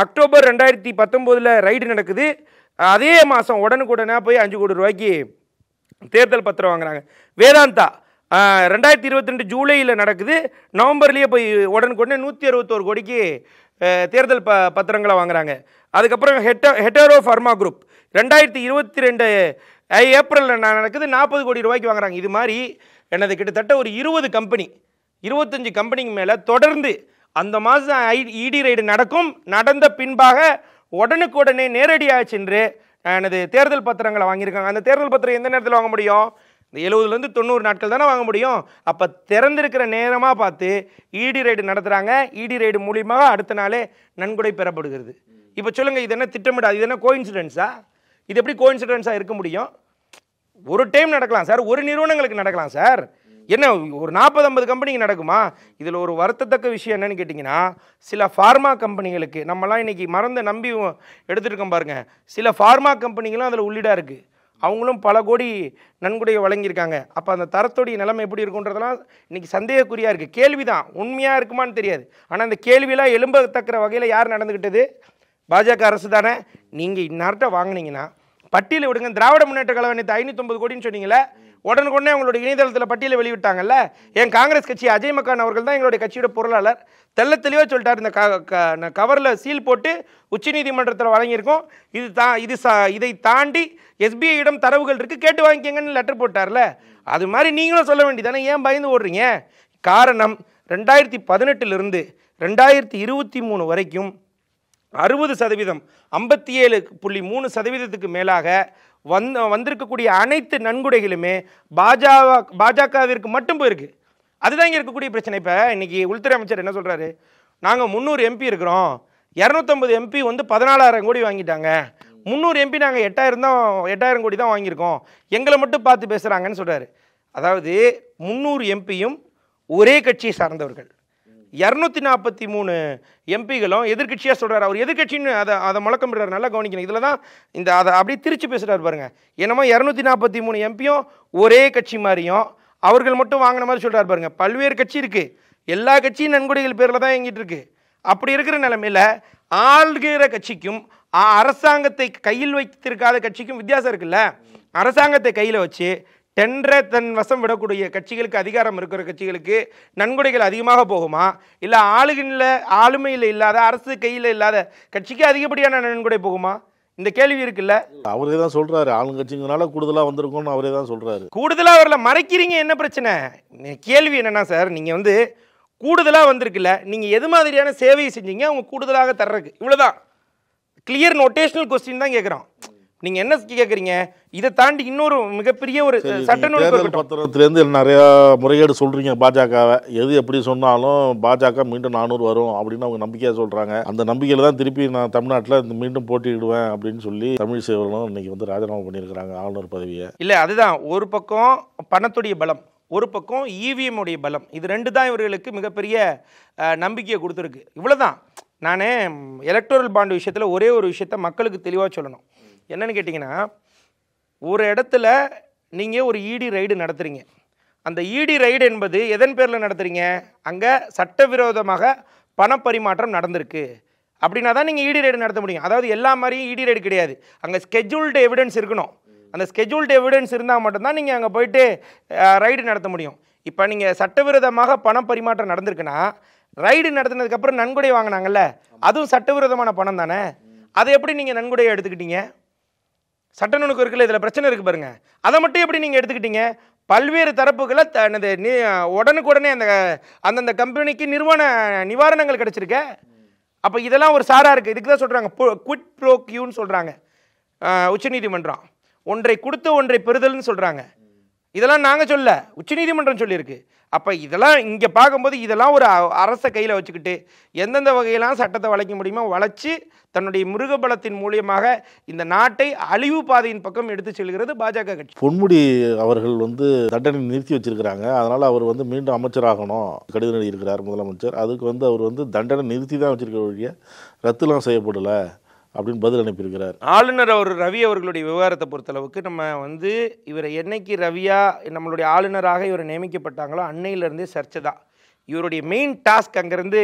அக்டோபர் ரெண்டாயிரத்தி பத்தொம்போதில் ரைடு நடக்குது அதே மாதம் உடனுக்குடனே போய் அஞ்சு கோடி ரூபாய்க்கு தேர்தல் பத்திரம் வாங்குறாங்க வேதாந்தா ரெண்டாயிரத்தி இருபத்தி ரெண்டு ஜூலையில் நடக்குது நவம்பர்லேயே போய் உடனுக்குடனே நூற்றி அறுபத்தோரு கோடிக்கு தேர்தல் ப பத்திரங்களை வாங்குறாங்க அதுக்கப்புறம் ஹெட்ட ஹெட்டரோ ஃபர்மா குரூப் ரெண்டாயிரத்தி இருபத்தி ரெண்டு ஏப்ரலில் நடக்குது நாற்பது கோடி ரூபாய்க்கு வாங்குறாங்க இது மாதிரி எனது கிட்டத்தட்ட ஒரு இருபது கம்பெனி இருபத்தஞ்சி கம்பெனிக்கு மேலே தொடர்ந்து அந்த மாதம் ஐ இடி ரைடு நடக்கும் நடந்த பின்பாக உடனுக்குடனே நேரடியாக சென்று எனது தேர்தல் பத்திரங்களை வாங்கியிருக்காங்க அந்த தேர்தல் பத்திரம் எந்த நேரத்தில் வாங்க முடியும் இந்த எழுபதுலேருந்து தொண்ணூறு நாட்கள் தானே வாங்க முடியும் அப்போ திறந்திருக்கிற நேரமாக பார்த்து இடி ரைடு நடத்துகிறாங்க இடி ரைடு மூலியமாக அடுத்த நாளே நன்கொடை பெறப்படுகிறது இப்போ சொல்லுங்கள் இது என்ன திட்டமிடாது இது என்ன கோயின்சிடென்ஸா இது எப்படி கோயின்சிடென்ஸாக இருக்க முடியும் ஒரு டைம் நடக்கலாம் சார் ஒரு நிறுவனங்களுக்கு நடக்கலாம் சார் என்ன ஒரு நாற்பது ஐம்பது கம்பெனிக்கு நடக்குமா இதில் ஒரு வருத்தத்தக்க விஷயம் என்னென்னு கேட்டிங்கன்னா சில ஃபார்மா கம்பெனிகளுக்கு நம்மலாம் இன்றைக்கி மறந்து நம்பி எடுத்துருக்கோம் பாருங்கள் சில ஃபார்மா கம்பெனிகளும் அதில் உள்ளிடாக இருக்குது அவங்களும் பல கோடி நன்கொடையை வழங்கியிருக்காங்க அப்போ அந்த தரத்துடைய நிலைமை எப்படி இருக்குன்றதெல்லாம் இன்றைக்கி சந்தேகக்குறியாக இருக்குது கேள்வி தான் உண்மையாக இருக்குமான்னு தெரியாது ஆனால் அந்த கேள்வியெல்லாம் தக்கிற வகையில் யார் நடந்துக்கிட்டது பாஜக அரசு தானே நீங்கள் இந்நேரத்தை வாங்கினீங்கன்னா பட்டியல விடுங்க திராவிட முன்னேற்ற கழகம் நேற்று ஒன்பது கோடின்னு சொன்னீங்களே உடனுக்குடனே அவங்களுடைய இணையதளத்தில் பட்டியலை வெளியிட்டாங்கல்ல என் காங்கிரஸ் கட்சி அஜய் மக்கான் அவர்கள் தான் எங்களுடைய கட்சியோட பொருளாளர் தெல்ல தெளிவாக சொல்லிட்டார் இந்த கவரில் சீல் போட்டு உச்சநீதிமன்றத்தில் வழங்கியிருக்கோம் இது தா இது சா இதை தாண்டி எஸ்பிஐயிடம் தரவுகள் இருக்குது கேட்டு வாங்கிக்கங்கன்னு லெட்டர் போட்டார்ல அது மாதிரி நீங்களும் சொல்ல வேண்டியதானே ஏன் பயந்து ஓடுறீங்க காரணம் ரெண்டாயிரத்தி பதினெட்டுலேருந்து ரெண்டாயிரத்தி இருபத்தி மூணு வரைக்கும் அறுபது சதவீதம் ஐம்பத்தி ஏழு புள்ளி மூணு சதவீதத்துக்கு மேலாக வந் வந்திருக்கக்கூடிய அனைத்து நன்கொடைகளுமே பாஜக பாஜகவிற்கு மட்டும் போயிருக்கு அதுதான் இங்கே இருக்கக்கூடிய பிரச்சனை இப்போ இன்றைக்கி உள்துறை அமைச்சர் என்ன சொல்கிறாரு நாங்கள் முந்நூறு எம்பி இருக்கிறோம் இரநூத்தம்பது எம்பி வந்து பதினாலாயிரம் கோடி வாங்கிட்டாங்க முந்நூறு எம்பி நாங்கள் எட்டாயிரம் தான் எட்டாயிரம் கோடி தான் வாங்கியிருக்கோம் எங்களை மட்டும் பார்த்து பேசுகிறாங்கன்னு சொல்கிறாரு அதாவது முந்நூறு எம்பியும் ஒரே கட்சியை சார்ந்தவர்கள் இரநூத்தி நாற்பத்தி மூணு எம்பிகளும் எதிர்கட்சியாக சொல்கிறார் அவர் எதிர்கட்சின்னு அதை அதை முழக்கம் விடுறாரு நல்லா கவனிக்கணும் இதில் தான் இந்த அதை அப்படியே திருச்சி பேசுகிறார் பாருங்கள் என்னமோ இரநூத்தி நாற்பத்தி மூணு எம்பியும் ஒரே கட்சி மாதிரியும் அவர்கள் மட்டும் வாங்கின மாதிரி சொல்கிறார் பாருங்கள் பல்வேறு கட்சி இருக்குது எல்லா கட்சியும் நன்கொடைகள் பேரில் தான் எங்கிட்டு இருக்கு அப்படி இருக்கிற நிலமையில் ஆள்கிற கட்சிக்கும் அரசாங்கத்தை கையில் வைத்திருக்காத கட்சிக்கும் வித்தியாசம் இருக்குல்ல அரசாங்கத்தை கையில் வச்சு தென்ற தன் வசம் விடக்கூடிய கட்சிகளுக்கு அதிகாரம் இருக்கிற கட்சிகளுக்கு நன்கொடைகள் அதிகமாக போகுமா இல்லை ஆளுகின்ற ஆளுமையில் இல்லாத அரசு கையில் இல்லாத கட்சிக்கு அதிகப்படியான நன்கொடை போகுமா இந்த கேள்வி இருக்குல்ல அவரே தான் சொல்றாரு ஆளுங்கட்சிங்கனால கூடுதலா வந்திருக்கும்னு அவரே தான் சொல்றாரு கூடுதலா வரல மறைக்கிறீங்க என்ன பிரச்சனை கேள்வி என்னன்னா சார் நீங்க வந்து கூடுதலா வந்திருக்குல்ல நீங்க எது மாதிரியான சேவையை செஞ்சீங்க அவங்க கூடுதலாக தர்றதுக்கு இவ்வளவுதான் கிளியர் நோட்டேஷனல் கொஸ்டின் தான் கேட்குறோம் நீங்கள் என்ன கேட்குறீங்க இதை தாண்டி இன்னொரு மிகப்பெரிய ஒரு சட்ட தேர்தல் பத்திரத்துலேருந்து நிறையா முறைகேடு சொல்கிறீங்க பாஜகவை எது எப்படி சொன்னாலும் பாஜக மீண்டும் நானூறு வரும் அப்படின்னு அவங்க நம்பிக்கையாக சொல்கிறாங்க அந்த நம்பிக்கையில் தான் திருப்பி நான் தமிழ்நாட்டில் மீண்டும் போட்டியிடுவேன் அப்படின்னு சொல்லி தமிழ் சேவர்களும் இன்னைக்கு வந்து ராஜினாமா பண்ணியிருக்கிறாங்க ஆளுநர் பதவியை இல்லை அதுதான் ஒரு பக்கம் பணத்துடைய பலம் ஒரு பக்கம் இவிஎம் e உடைய பலம் இது ரெண்டு தான் இவர்களுக்கு மிகப்பெரிய நம்பிக்கையை கொடுத்துருக்கு இவ்வளோதான் நான் எலக்டோரல் பாண்டு விஷயத்தில் ஒரே ஒரு விஷயத்த மக்களுக்கு தெளிவாக சொல்லணும் என்னென்னு கேட்டிங்கன்னா ஒரு இடத்துல நீங்கள் ஒரு இடி e ரைடு நடத்துகிறீங்க அந்த இடி e ரைடு என்பது எதன் பேரில் நடத்துகிறீங்க அங்கே சட்டவிரோதமாக பணப்பரிமாற்றம் நடந்திருக்கு அப்படின்னா தான் நீங்கள் இடி e ரைடு நடத்த முடியும் அதாவது எல்லா மாதிரியும் இடி ரைடு கிடையாது அங்கே ஸ்கெட்யூல்டு எவிடன்ஸ் இருக்கணும் அந்த ஸ்கெட்யூல்டு எவிடன்ஸ் இருந்தால் மட்டும்தான் நீங்கள் அங்கே போயிட்டு ரைடு நடத்த முடியும் இப்போ நீங்கள் சட்டவிரோதமாக பணம் பரிமாற்றம் நடந்திருக்குன்னா ரைடு நடத்தினதுக்கப்புறம் நன்கொடை வாங்கினாங்கல்ல அதுவும் சட்டவிரோதமான பணம் தானே அதை எப்படி நீங்கள் நன்கொடையை எடுத்துக்கிட்டீங்க சட்ட நுணுக்கம் இதில் பிரச்சனை இருக்குது பாருங்கள் அதை மட்டும் எப்படி நீங்கள் எடுத்துக்கிட்டீங்க பல்வேறு தரப்புகளை தனது நீ உடனுக்குடனே அந்த அந்தந்த கம்பெனிக்கு நிர்வாண நிவாரணங்கள் கிடச்சிருக்க அப்போ இதெல்லாம் ஒரு சாராக இருக்குது இதுக்கு தான் சொல்கிறாங்க குவிட் ப்ரோக்யூன்னு சொல்கிறாங்க உச்சநீதிமன்றம் ஒன்றை கொடுத்து ஒன்றை பெறுதல்னு சொல்கிறாங்க இதெல்லாம் நாங்கள் சொல்ல உச்சநீதிமன்றம் சொல்லியிருக்கு அப்போ இதெல்லாம் இங்கே பார்க்கும்போது இதெல்லாம் ஒரு அரசை கையில் வச்சுக்கிட்டு எந்தெந்த வகையெல்லாம் சட்டத்தை வளைக்க முடியுமோ வளைச்சி தன்னுடைய மிருகபலத்தின் மூலியமாக இந்த நாட்டை அழிவு பாதையின் பக்கம் எடுத்து செல்கிறது பாஜக கட்சி பொன்முடி அவர்கள் வந்து தண்டனை நிறுத்தி வச்சிருக்கிறாங்க அதனால் அவர் வந்து மீண்டும் அமைச்சராகணும் கடிதம் எழுதியிருக்கிறார் முதலமைச்சர் அதுக்கு வந்து அவர் வந்து தண்டனை நிறுத்தி தான் வச்சிருக்க வழிய ரத்துலாம் செய்யப்படலை அப்படின்னு பதில் அனுப்பியிருக்கிறார் ஆளுநர் அவர் ரவி அவர்களுடைய விவகாரத்தை பொறுத்தளவுக்கு நம்ம வந்து இவரை என்னைக்கு ரவியா நம்மளுடைய ஆளுநராக இவர் நியமிக்கப்பட்டாங்களோ அன்னையிலேருந்தே சர்ச்சை தான் இவருடைய மெயின் டாஸ்க் அங்கேருந்து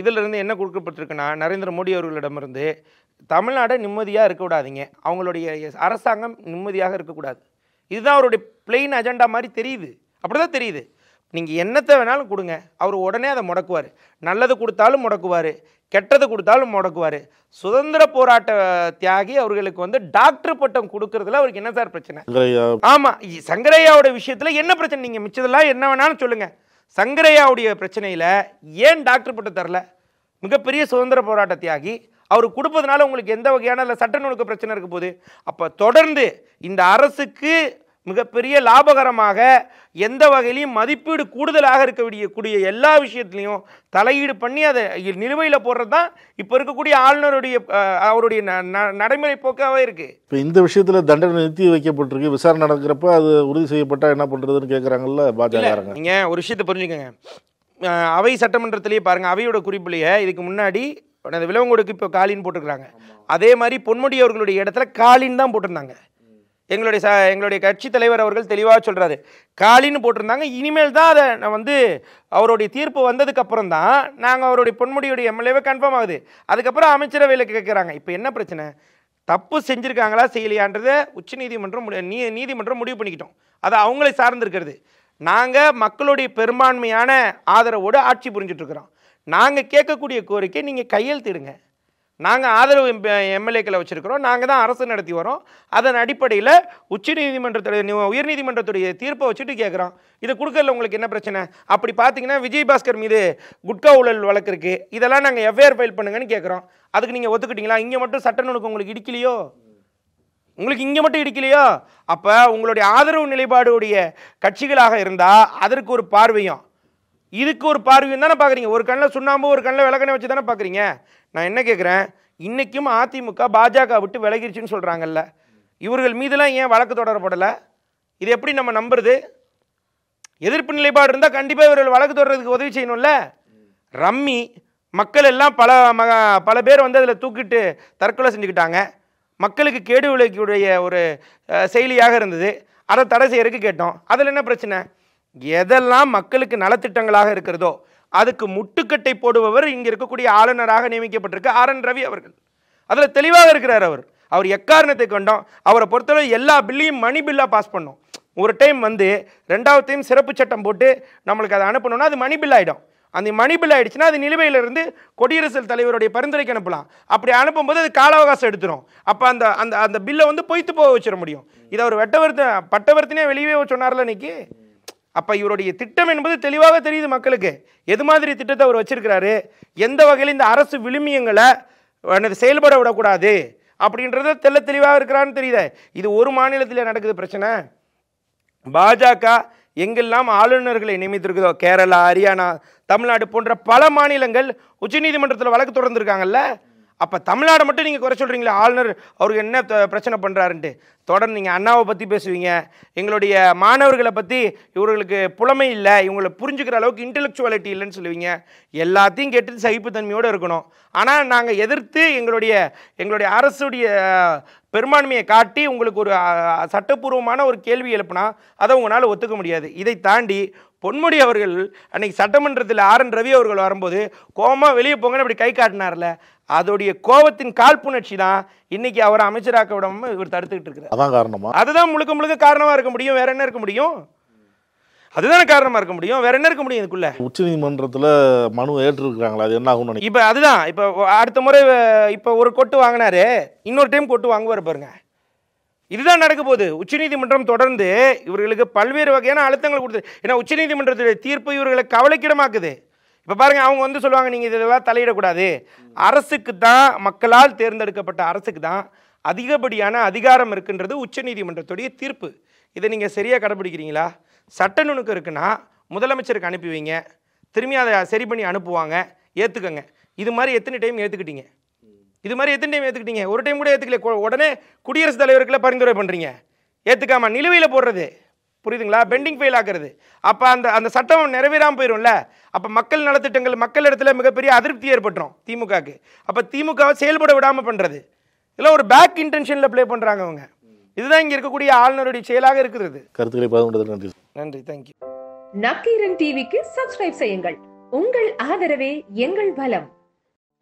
இதிலிருந்து என்ன கொடுக்கப்பட்டிருக்குன்னா நரேந்திர மோடி அவர்களிடமிருந்து தமிழ்நாடை நிம்மதியாக இருக்கக்கூடாதீங்க அவங்களுடைய அரசாங்கம் நிம்மதியாக இருக்கக்கூடாது இதுதான் அவருடைய பிளெயின் அஜெண்டா மாதிரி தெரியுது அப்படி தான் தெரியுது நீங்கள் என்னத்தை வேணாலும் கொடுங்க அவர் உடனே அதை முடக்குவார் நல்லது கொடுத்தாலும் முடக்குவார் கெட்டது கொடுத்தாலும் முடக்குவார் சுதந்திர போராட்ட தியாகி அவர்களுக்கு வந்து டாக்டர் பட்டம் கொடுக்கறதுல அவருக்கு என்ன சார் பிரச்சனை ஆமாம் சங்கரையாவோட விஷயத்தில் என்ன பிரச்சனை நீங்கள் மிச்சதெல்லாம் என்ன வேணாலும் சொல்லுங்கள் சங்கரையாவுடைய பிரச்சனையில் ஏன் டாக்டர் பட்டம் தரல மிகப்பெரிய சுதந்திர போராட்ட தியாகி அவர் கொடுப்பதுனால உங்களுக்கு எந்த வகையான இல்லை சட்ட நுணுக்க பிரச்சனை இருக்க போகுது அப்போ தொடர்ந்து இந்த அரசுக்கு மிகப்பெரிய லாபகரமாக எந்த வகையிலையும் மதிப்பீடு கூடுதலாக இருக்கக்கூடிய கூடிய எல்லா விஷயத்துலையும் தலையீடு பண்ணி அதை நிலுவையில் போடுறது தான் இப்போ இருக்கக்கூடிய ஆளுநருடைய அவருடைய ந நடைமுறை போக்காகவே இருக்குது இப்போ இந்த விஷயத்தில் தண்டனை நிறுத்தி வைக்கப்பட்டிருக்கு விசாரணை நடக்கிறப்ப அது உறுதி செய்யப்பட்டால் என்ன பண்ணுறதுன்னு கேட்குறாங்கல்ல பாஜக நீங்கள் ஒரு விஷயத்தை புரிஞ்சுக்கோங்க அவை சட்டமன்றத்திலேயே பாருங்கள் அவையோட குறிப்பிலேயே இதுக்கு முன்னாடி விலவங்கோடுக்கு இப்போ காலின்னு போட்டுருக்குறாங்க அதே மாதிரி பொன்முடி அவர்களுடைய இடத்துல காலின்னு தான் போட்டிருந்தாங்க எங்களுடைய ச எங்களுடைய கட்சி தலைவர் அவர்கள் தெளிவாக சொல்கிறாரு காலின்னு போட்டிருந்தாங்க இனிமேல் தான் அதை நான் வந்து அவருடைய தீர்ப்பு வந்ததுக்கப்புறம் தான் நாங்கள் அவருடைய பொன்முடியுடைய எம்எல்ஏவை கன்ஃபார்ம் ஆகுது அதுக்கப்புறம் அமைச்சரவையில் கேட்குறாங்க இப்போ என்ன பிரச்சனை தப்பு செஞ்சுருக்காங்களா செய்யலையான்றதை உச்சநீதிமன்றம் நீ நீதிமன்றம் முடிவு பண்ணிக்கிட்டோம் அது அவங்களை சார்ந்திருக்கிறது நாங்கள் மக்களுடைய பெரும்பான்மையான ஆதரவோடு ஆட்சி புரிஞ்சிட்ருக்குறோம் நாங்கள் கேட்கக்கூடிய கோரிக்கை நீங்கள் கையெழுத்திடுங்க நாங்கள் ஆதரவு எம்எல்ஏக்களை வச்சுருக்கிறோம் நாங்கள் தான் அரசு நடத்தி வரோம் அதன் அடிப்படையில் உச்சநீதிமன்றத்துடைய உயர்நீதிமன்றத்துடைய தீர்ப்பை வச்சுட்டு கேட்குறோம் இதை கொடுக்கல உங்களுக்கு என்ன பிரச்சனை அப்படி பார்த்தீங்கன்னா விஜயபாஸ்கர் மீது குட்கா ஊழல் வழக்கு இருக்குது இதெல்லாம் நாங்கள் எஃப்ஐஆர் ஃபைல் பண்ணுங்கன்னு கேட்குறோம் அதுக்கு நீங்கள் ஒத்துக்கிட்டீங்களா இங்கே மட்டும் சட்ட நுணுக்கம் உங்களுக்கு இடிக்கலையோ உங்களுக்கு இங்கே மட்டும் இடிக்கலையோ அப்போ உங்களுடைய ஆதரவு நிலைப்பாடுடைய கட்சிகளாக இருந்தால் அதற்கு ஒரு பார்வையும் இதுக்கு ஒரு பார்வையும் தானே பார்க்குறீங்க ஒரு கண்ணில் சுண்ணாம்பு ஒரு கண்ணில் விளக்கணை வச்சு தானே பார்க்குறீங்க நான் என்ன கேட்குறேன் இன்றைக்கும் அதிமுக பாஜக விட்டு விலகிருச்சுன்னு சொல்கிறாங்கல்ல இவர்கள் மீதெல்லாம் ஏன் வழக்கு தொடரப்படலை இது எப்படி நம்ம நம்புறது எதிர்ப்பு நிலைப்பாடு இருந்தால் கண்டிப்பாக இவர்கள் வழக்கு தொடர்றதுக்கு உதவி செய்யணும்ல ரம்மி மக்கள் எல்லாம் பல மக பல பேர் வந்து அதில் தூக்கிட்டு தற்கொலை செஞ்சுக்கிட்டாங்க மக்களுக்கு கேடு விளைக்கூடிய ஒரு செயலியாக இருந்தது அதை தடை செய்யறதுக்கு கேட்டோம் அதில் என்ன பிரச்சனை எதெல்லாம் மக்களுக்கு நலத்திட்டங்களாக இருக்கிறதோ அதுக்கு முட்டுக்கட்டை போடுபவர் இங்கே இருக்கக்கூடிய ஆளுநராக நியமிக்கப்பட்டிருக்க ஆர் என் ரவி அவர்கள் அதில் தெளிவாக இருக்கிறார் அவர் அவர் எக்காரணத்தை கொண்டோம் அவரை பொறுத்தவரை எல்லா பில்லையும் மணி பில்லாக பாஸ் பண்ணோம் ஒரு டைம் வந்து ரெண்டாவது டைம் சிறப்பு சட்டம் போட்டு நம்மளுக்கு அதை அனுப்பணும்னா அது மணி பில் ஆகிடும் அந்த மணி பில் ஆகிடுச்சுன்னா அது நிலுவையிலிருந்து குடியரசுத் தலைவருடைய பரிந்துரைக்கு அனுப்பலாம் அப்படி அனுப்பும்போது அது கால அவகாசம் எடுத்துரும் அப்போ அந்த அந்த அந்த பில்லை வந்து பொய்த்து போக வச்சிட முடியும் இதை அவர் வெட்டவர்த்த பட்டவர்த்தினே வெளியே சொன்னார்ல இன்னைக்கு அப்போ இவருடைய திட்டம் என்பது தெளிவாக தெரியுது மக்களுக்கு எது மாதிரி திட்டத்தை அவர் வச்சிருக்கிறாரு எந்த வகையில் இந்த அரசு விழுமியங்களை செயல்பட விடக்கூடாது அப்படின்றத தெல்ல தெளிவாக இருக்கிறான்னு தெரியுத இது ஒரு மாநிலத்தில் நடக்குது பிரச்சனை பாஜக எங்கெல்லாம் ஆளுநர்களை நியமித்திருக்குதோ கேரளா ஹரியானா தமிழ்நாடு போன்ற பல மாநிலங்கள் உச்சநீதிமன்றத்தில் வழக்கு தொடர்ந்துருக்காங்கல்ல அப்போ தமிழ்நாடு மட்டும் நீங்கள் குறை சொல்கிறீங்களே ஆளுநர் அவருக்கு என்ன பிரச்சனை பண்ணுறாருன்ட்டு தொடர்ந்து நீங்கள் அண்ணாவை பற்றி பேசுவீங்க எங்களுடைய மாணவர்களை பற்றி இவர்களுக்கு புலமை இல்லை இவங்களை புரிஞ்சுக்கிற அளவுக்கு இன்டெலெக்சுவாலிட்டி இல்லைன்னு சொல்லுவீங்க எல்லாத்தையும் கேட்டு சகிப்புத்தன்மையோடு இருக்கணும் ஆனால் நாங்கள் எதிர்த்து எங்களுடைய எங்களுடைய அரசுடைய பெரும்பான்மையை காட்டி உங்களுக்கு ஒரு சட்டப்பூர்வமான ஒரு கேள்வி எழுப்புனா அதை உங்களால் ஒத்துக்க முடியாது இதை தாண்டி பொன்முடி அவர்கள் அன்னைக்கு சட்டமன்றத்தில் ஆர் என் ரவி அவர்கள் வரும்போது கோமா வெளியே போங்கன்னு அப்படி கை காட்டினார்ல அதோடைய கோபத்தின் காழ்ப்புணர்ச்சி தான் இன்னைக்கு அவர் அமைச்சராக்க விடாம இவர் தடுத்துக்கிட்டு இருக்கிறார் அதான் காரணமா அதுதான் முழுக்க முழுக்க காரணமாக இருக்க முடியும் வேற என்ன இருக்க முடியும் அதுதான காரணமாக இருக்க முடியும் வேற என்ன இருக்க முடியும் இதுக்குள்ள உச்ச நீதிமன்றத்துல மனு ஏற்றிருக்கிறாங்களா அது என்ன ஆகும் இப்போ அதுதான் இப்போ அடுத்த முறை இப்போ ஒரு கொட்டு வாங்கினாரு இன்னொரு டைம் கொட்டு வாங்குவார் பாருங்க இதுதான் நடக்க போகுது உச்சநீதிமன்றம் தொடர்ந்து இவர்களுக்கு பல்வேறு வகையான அழுத்தங்கள் கொடுத்து ஏன்னா உச்சநீதிமன்றத்துடைய தீர்ப்பு இவர்களை கவலைக்கிடமாக்குது இப்போ பாருங்கள் அவங்க வந்து சொல்லுவாங்க நீங்கள் இதெல்லாம் தலையிடக்கூடாது அரசுக்கு தான் மக்களால் தேர்ந்தெடுக்கப்பட்ட அரசுக்கு தான் அதிகப்படியான அதிகாரம் இருக்குன்றது உச்சநீதிமன்றத்துடைய தீர்ப்பு இதை நீங்கள் சரியாக கடைபிடிக்கிறீங்களா சட்ட நுணுக்கம் இருக்குன்னா முதலமைச்சருக்கு அனுப்பி வைங்க திரும்பி அதை சரி பண்ணி அனுப்புவாங்க ஏற்றுக்கங்க இது மாதிரி எத்தனை டைம் ஏற்றுக்கிட்டீங்க இது மாதிரி எத்தனை டைம் ஏற்றுக்கிட்டீங்க ஒரு டைம் கூட ஏற்றுக்கல உடனே குடியரசுத் தலைவருக்குள்ள பரிந்துரை பண்ணுறீங்க ஏற்றுக்காம நிலுவையில் போடுறது புரியுதுங்களா பெண்டிங் ஃபெயில் ஆகிறது அப்போ அந்த அந்த சட்டம் நிறைவேறாமல் போயிடும்ல அப்போ மக்கள் நலத்திட்டங்கள் மக்கள் இடத்துல மிகப்பெரிய அதிருப்தி ஏற்பட்டுரும் திமுகவுக்கு அப்போ திமுகவை செயல்பட விடாமல் பண்ணுறது இதெல்லாம் ஒரு பேக் இன்டென்ஷனில் ப்ளே பண்ணுறாங்க அவங்க இதுதான் இங்கே இருக்கக்கூடிய ஆளுநருடைய செயலாக இருக்கிறது கருத்துக்களை பார்த்து நன்றி நன்றி தேங்க்யூ நக்கீரன் டிவிக்கு சப்ஸ்கிரைப் செய்யுங்கள் உங்கள் ஆதரவே எங்கள் பலம்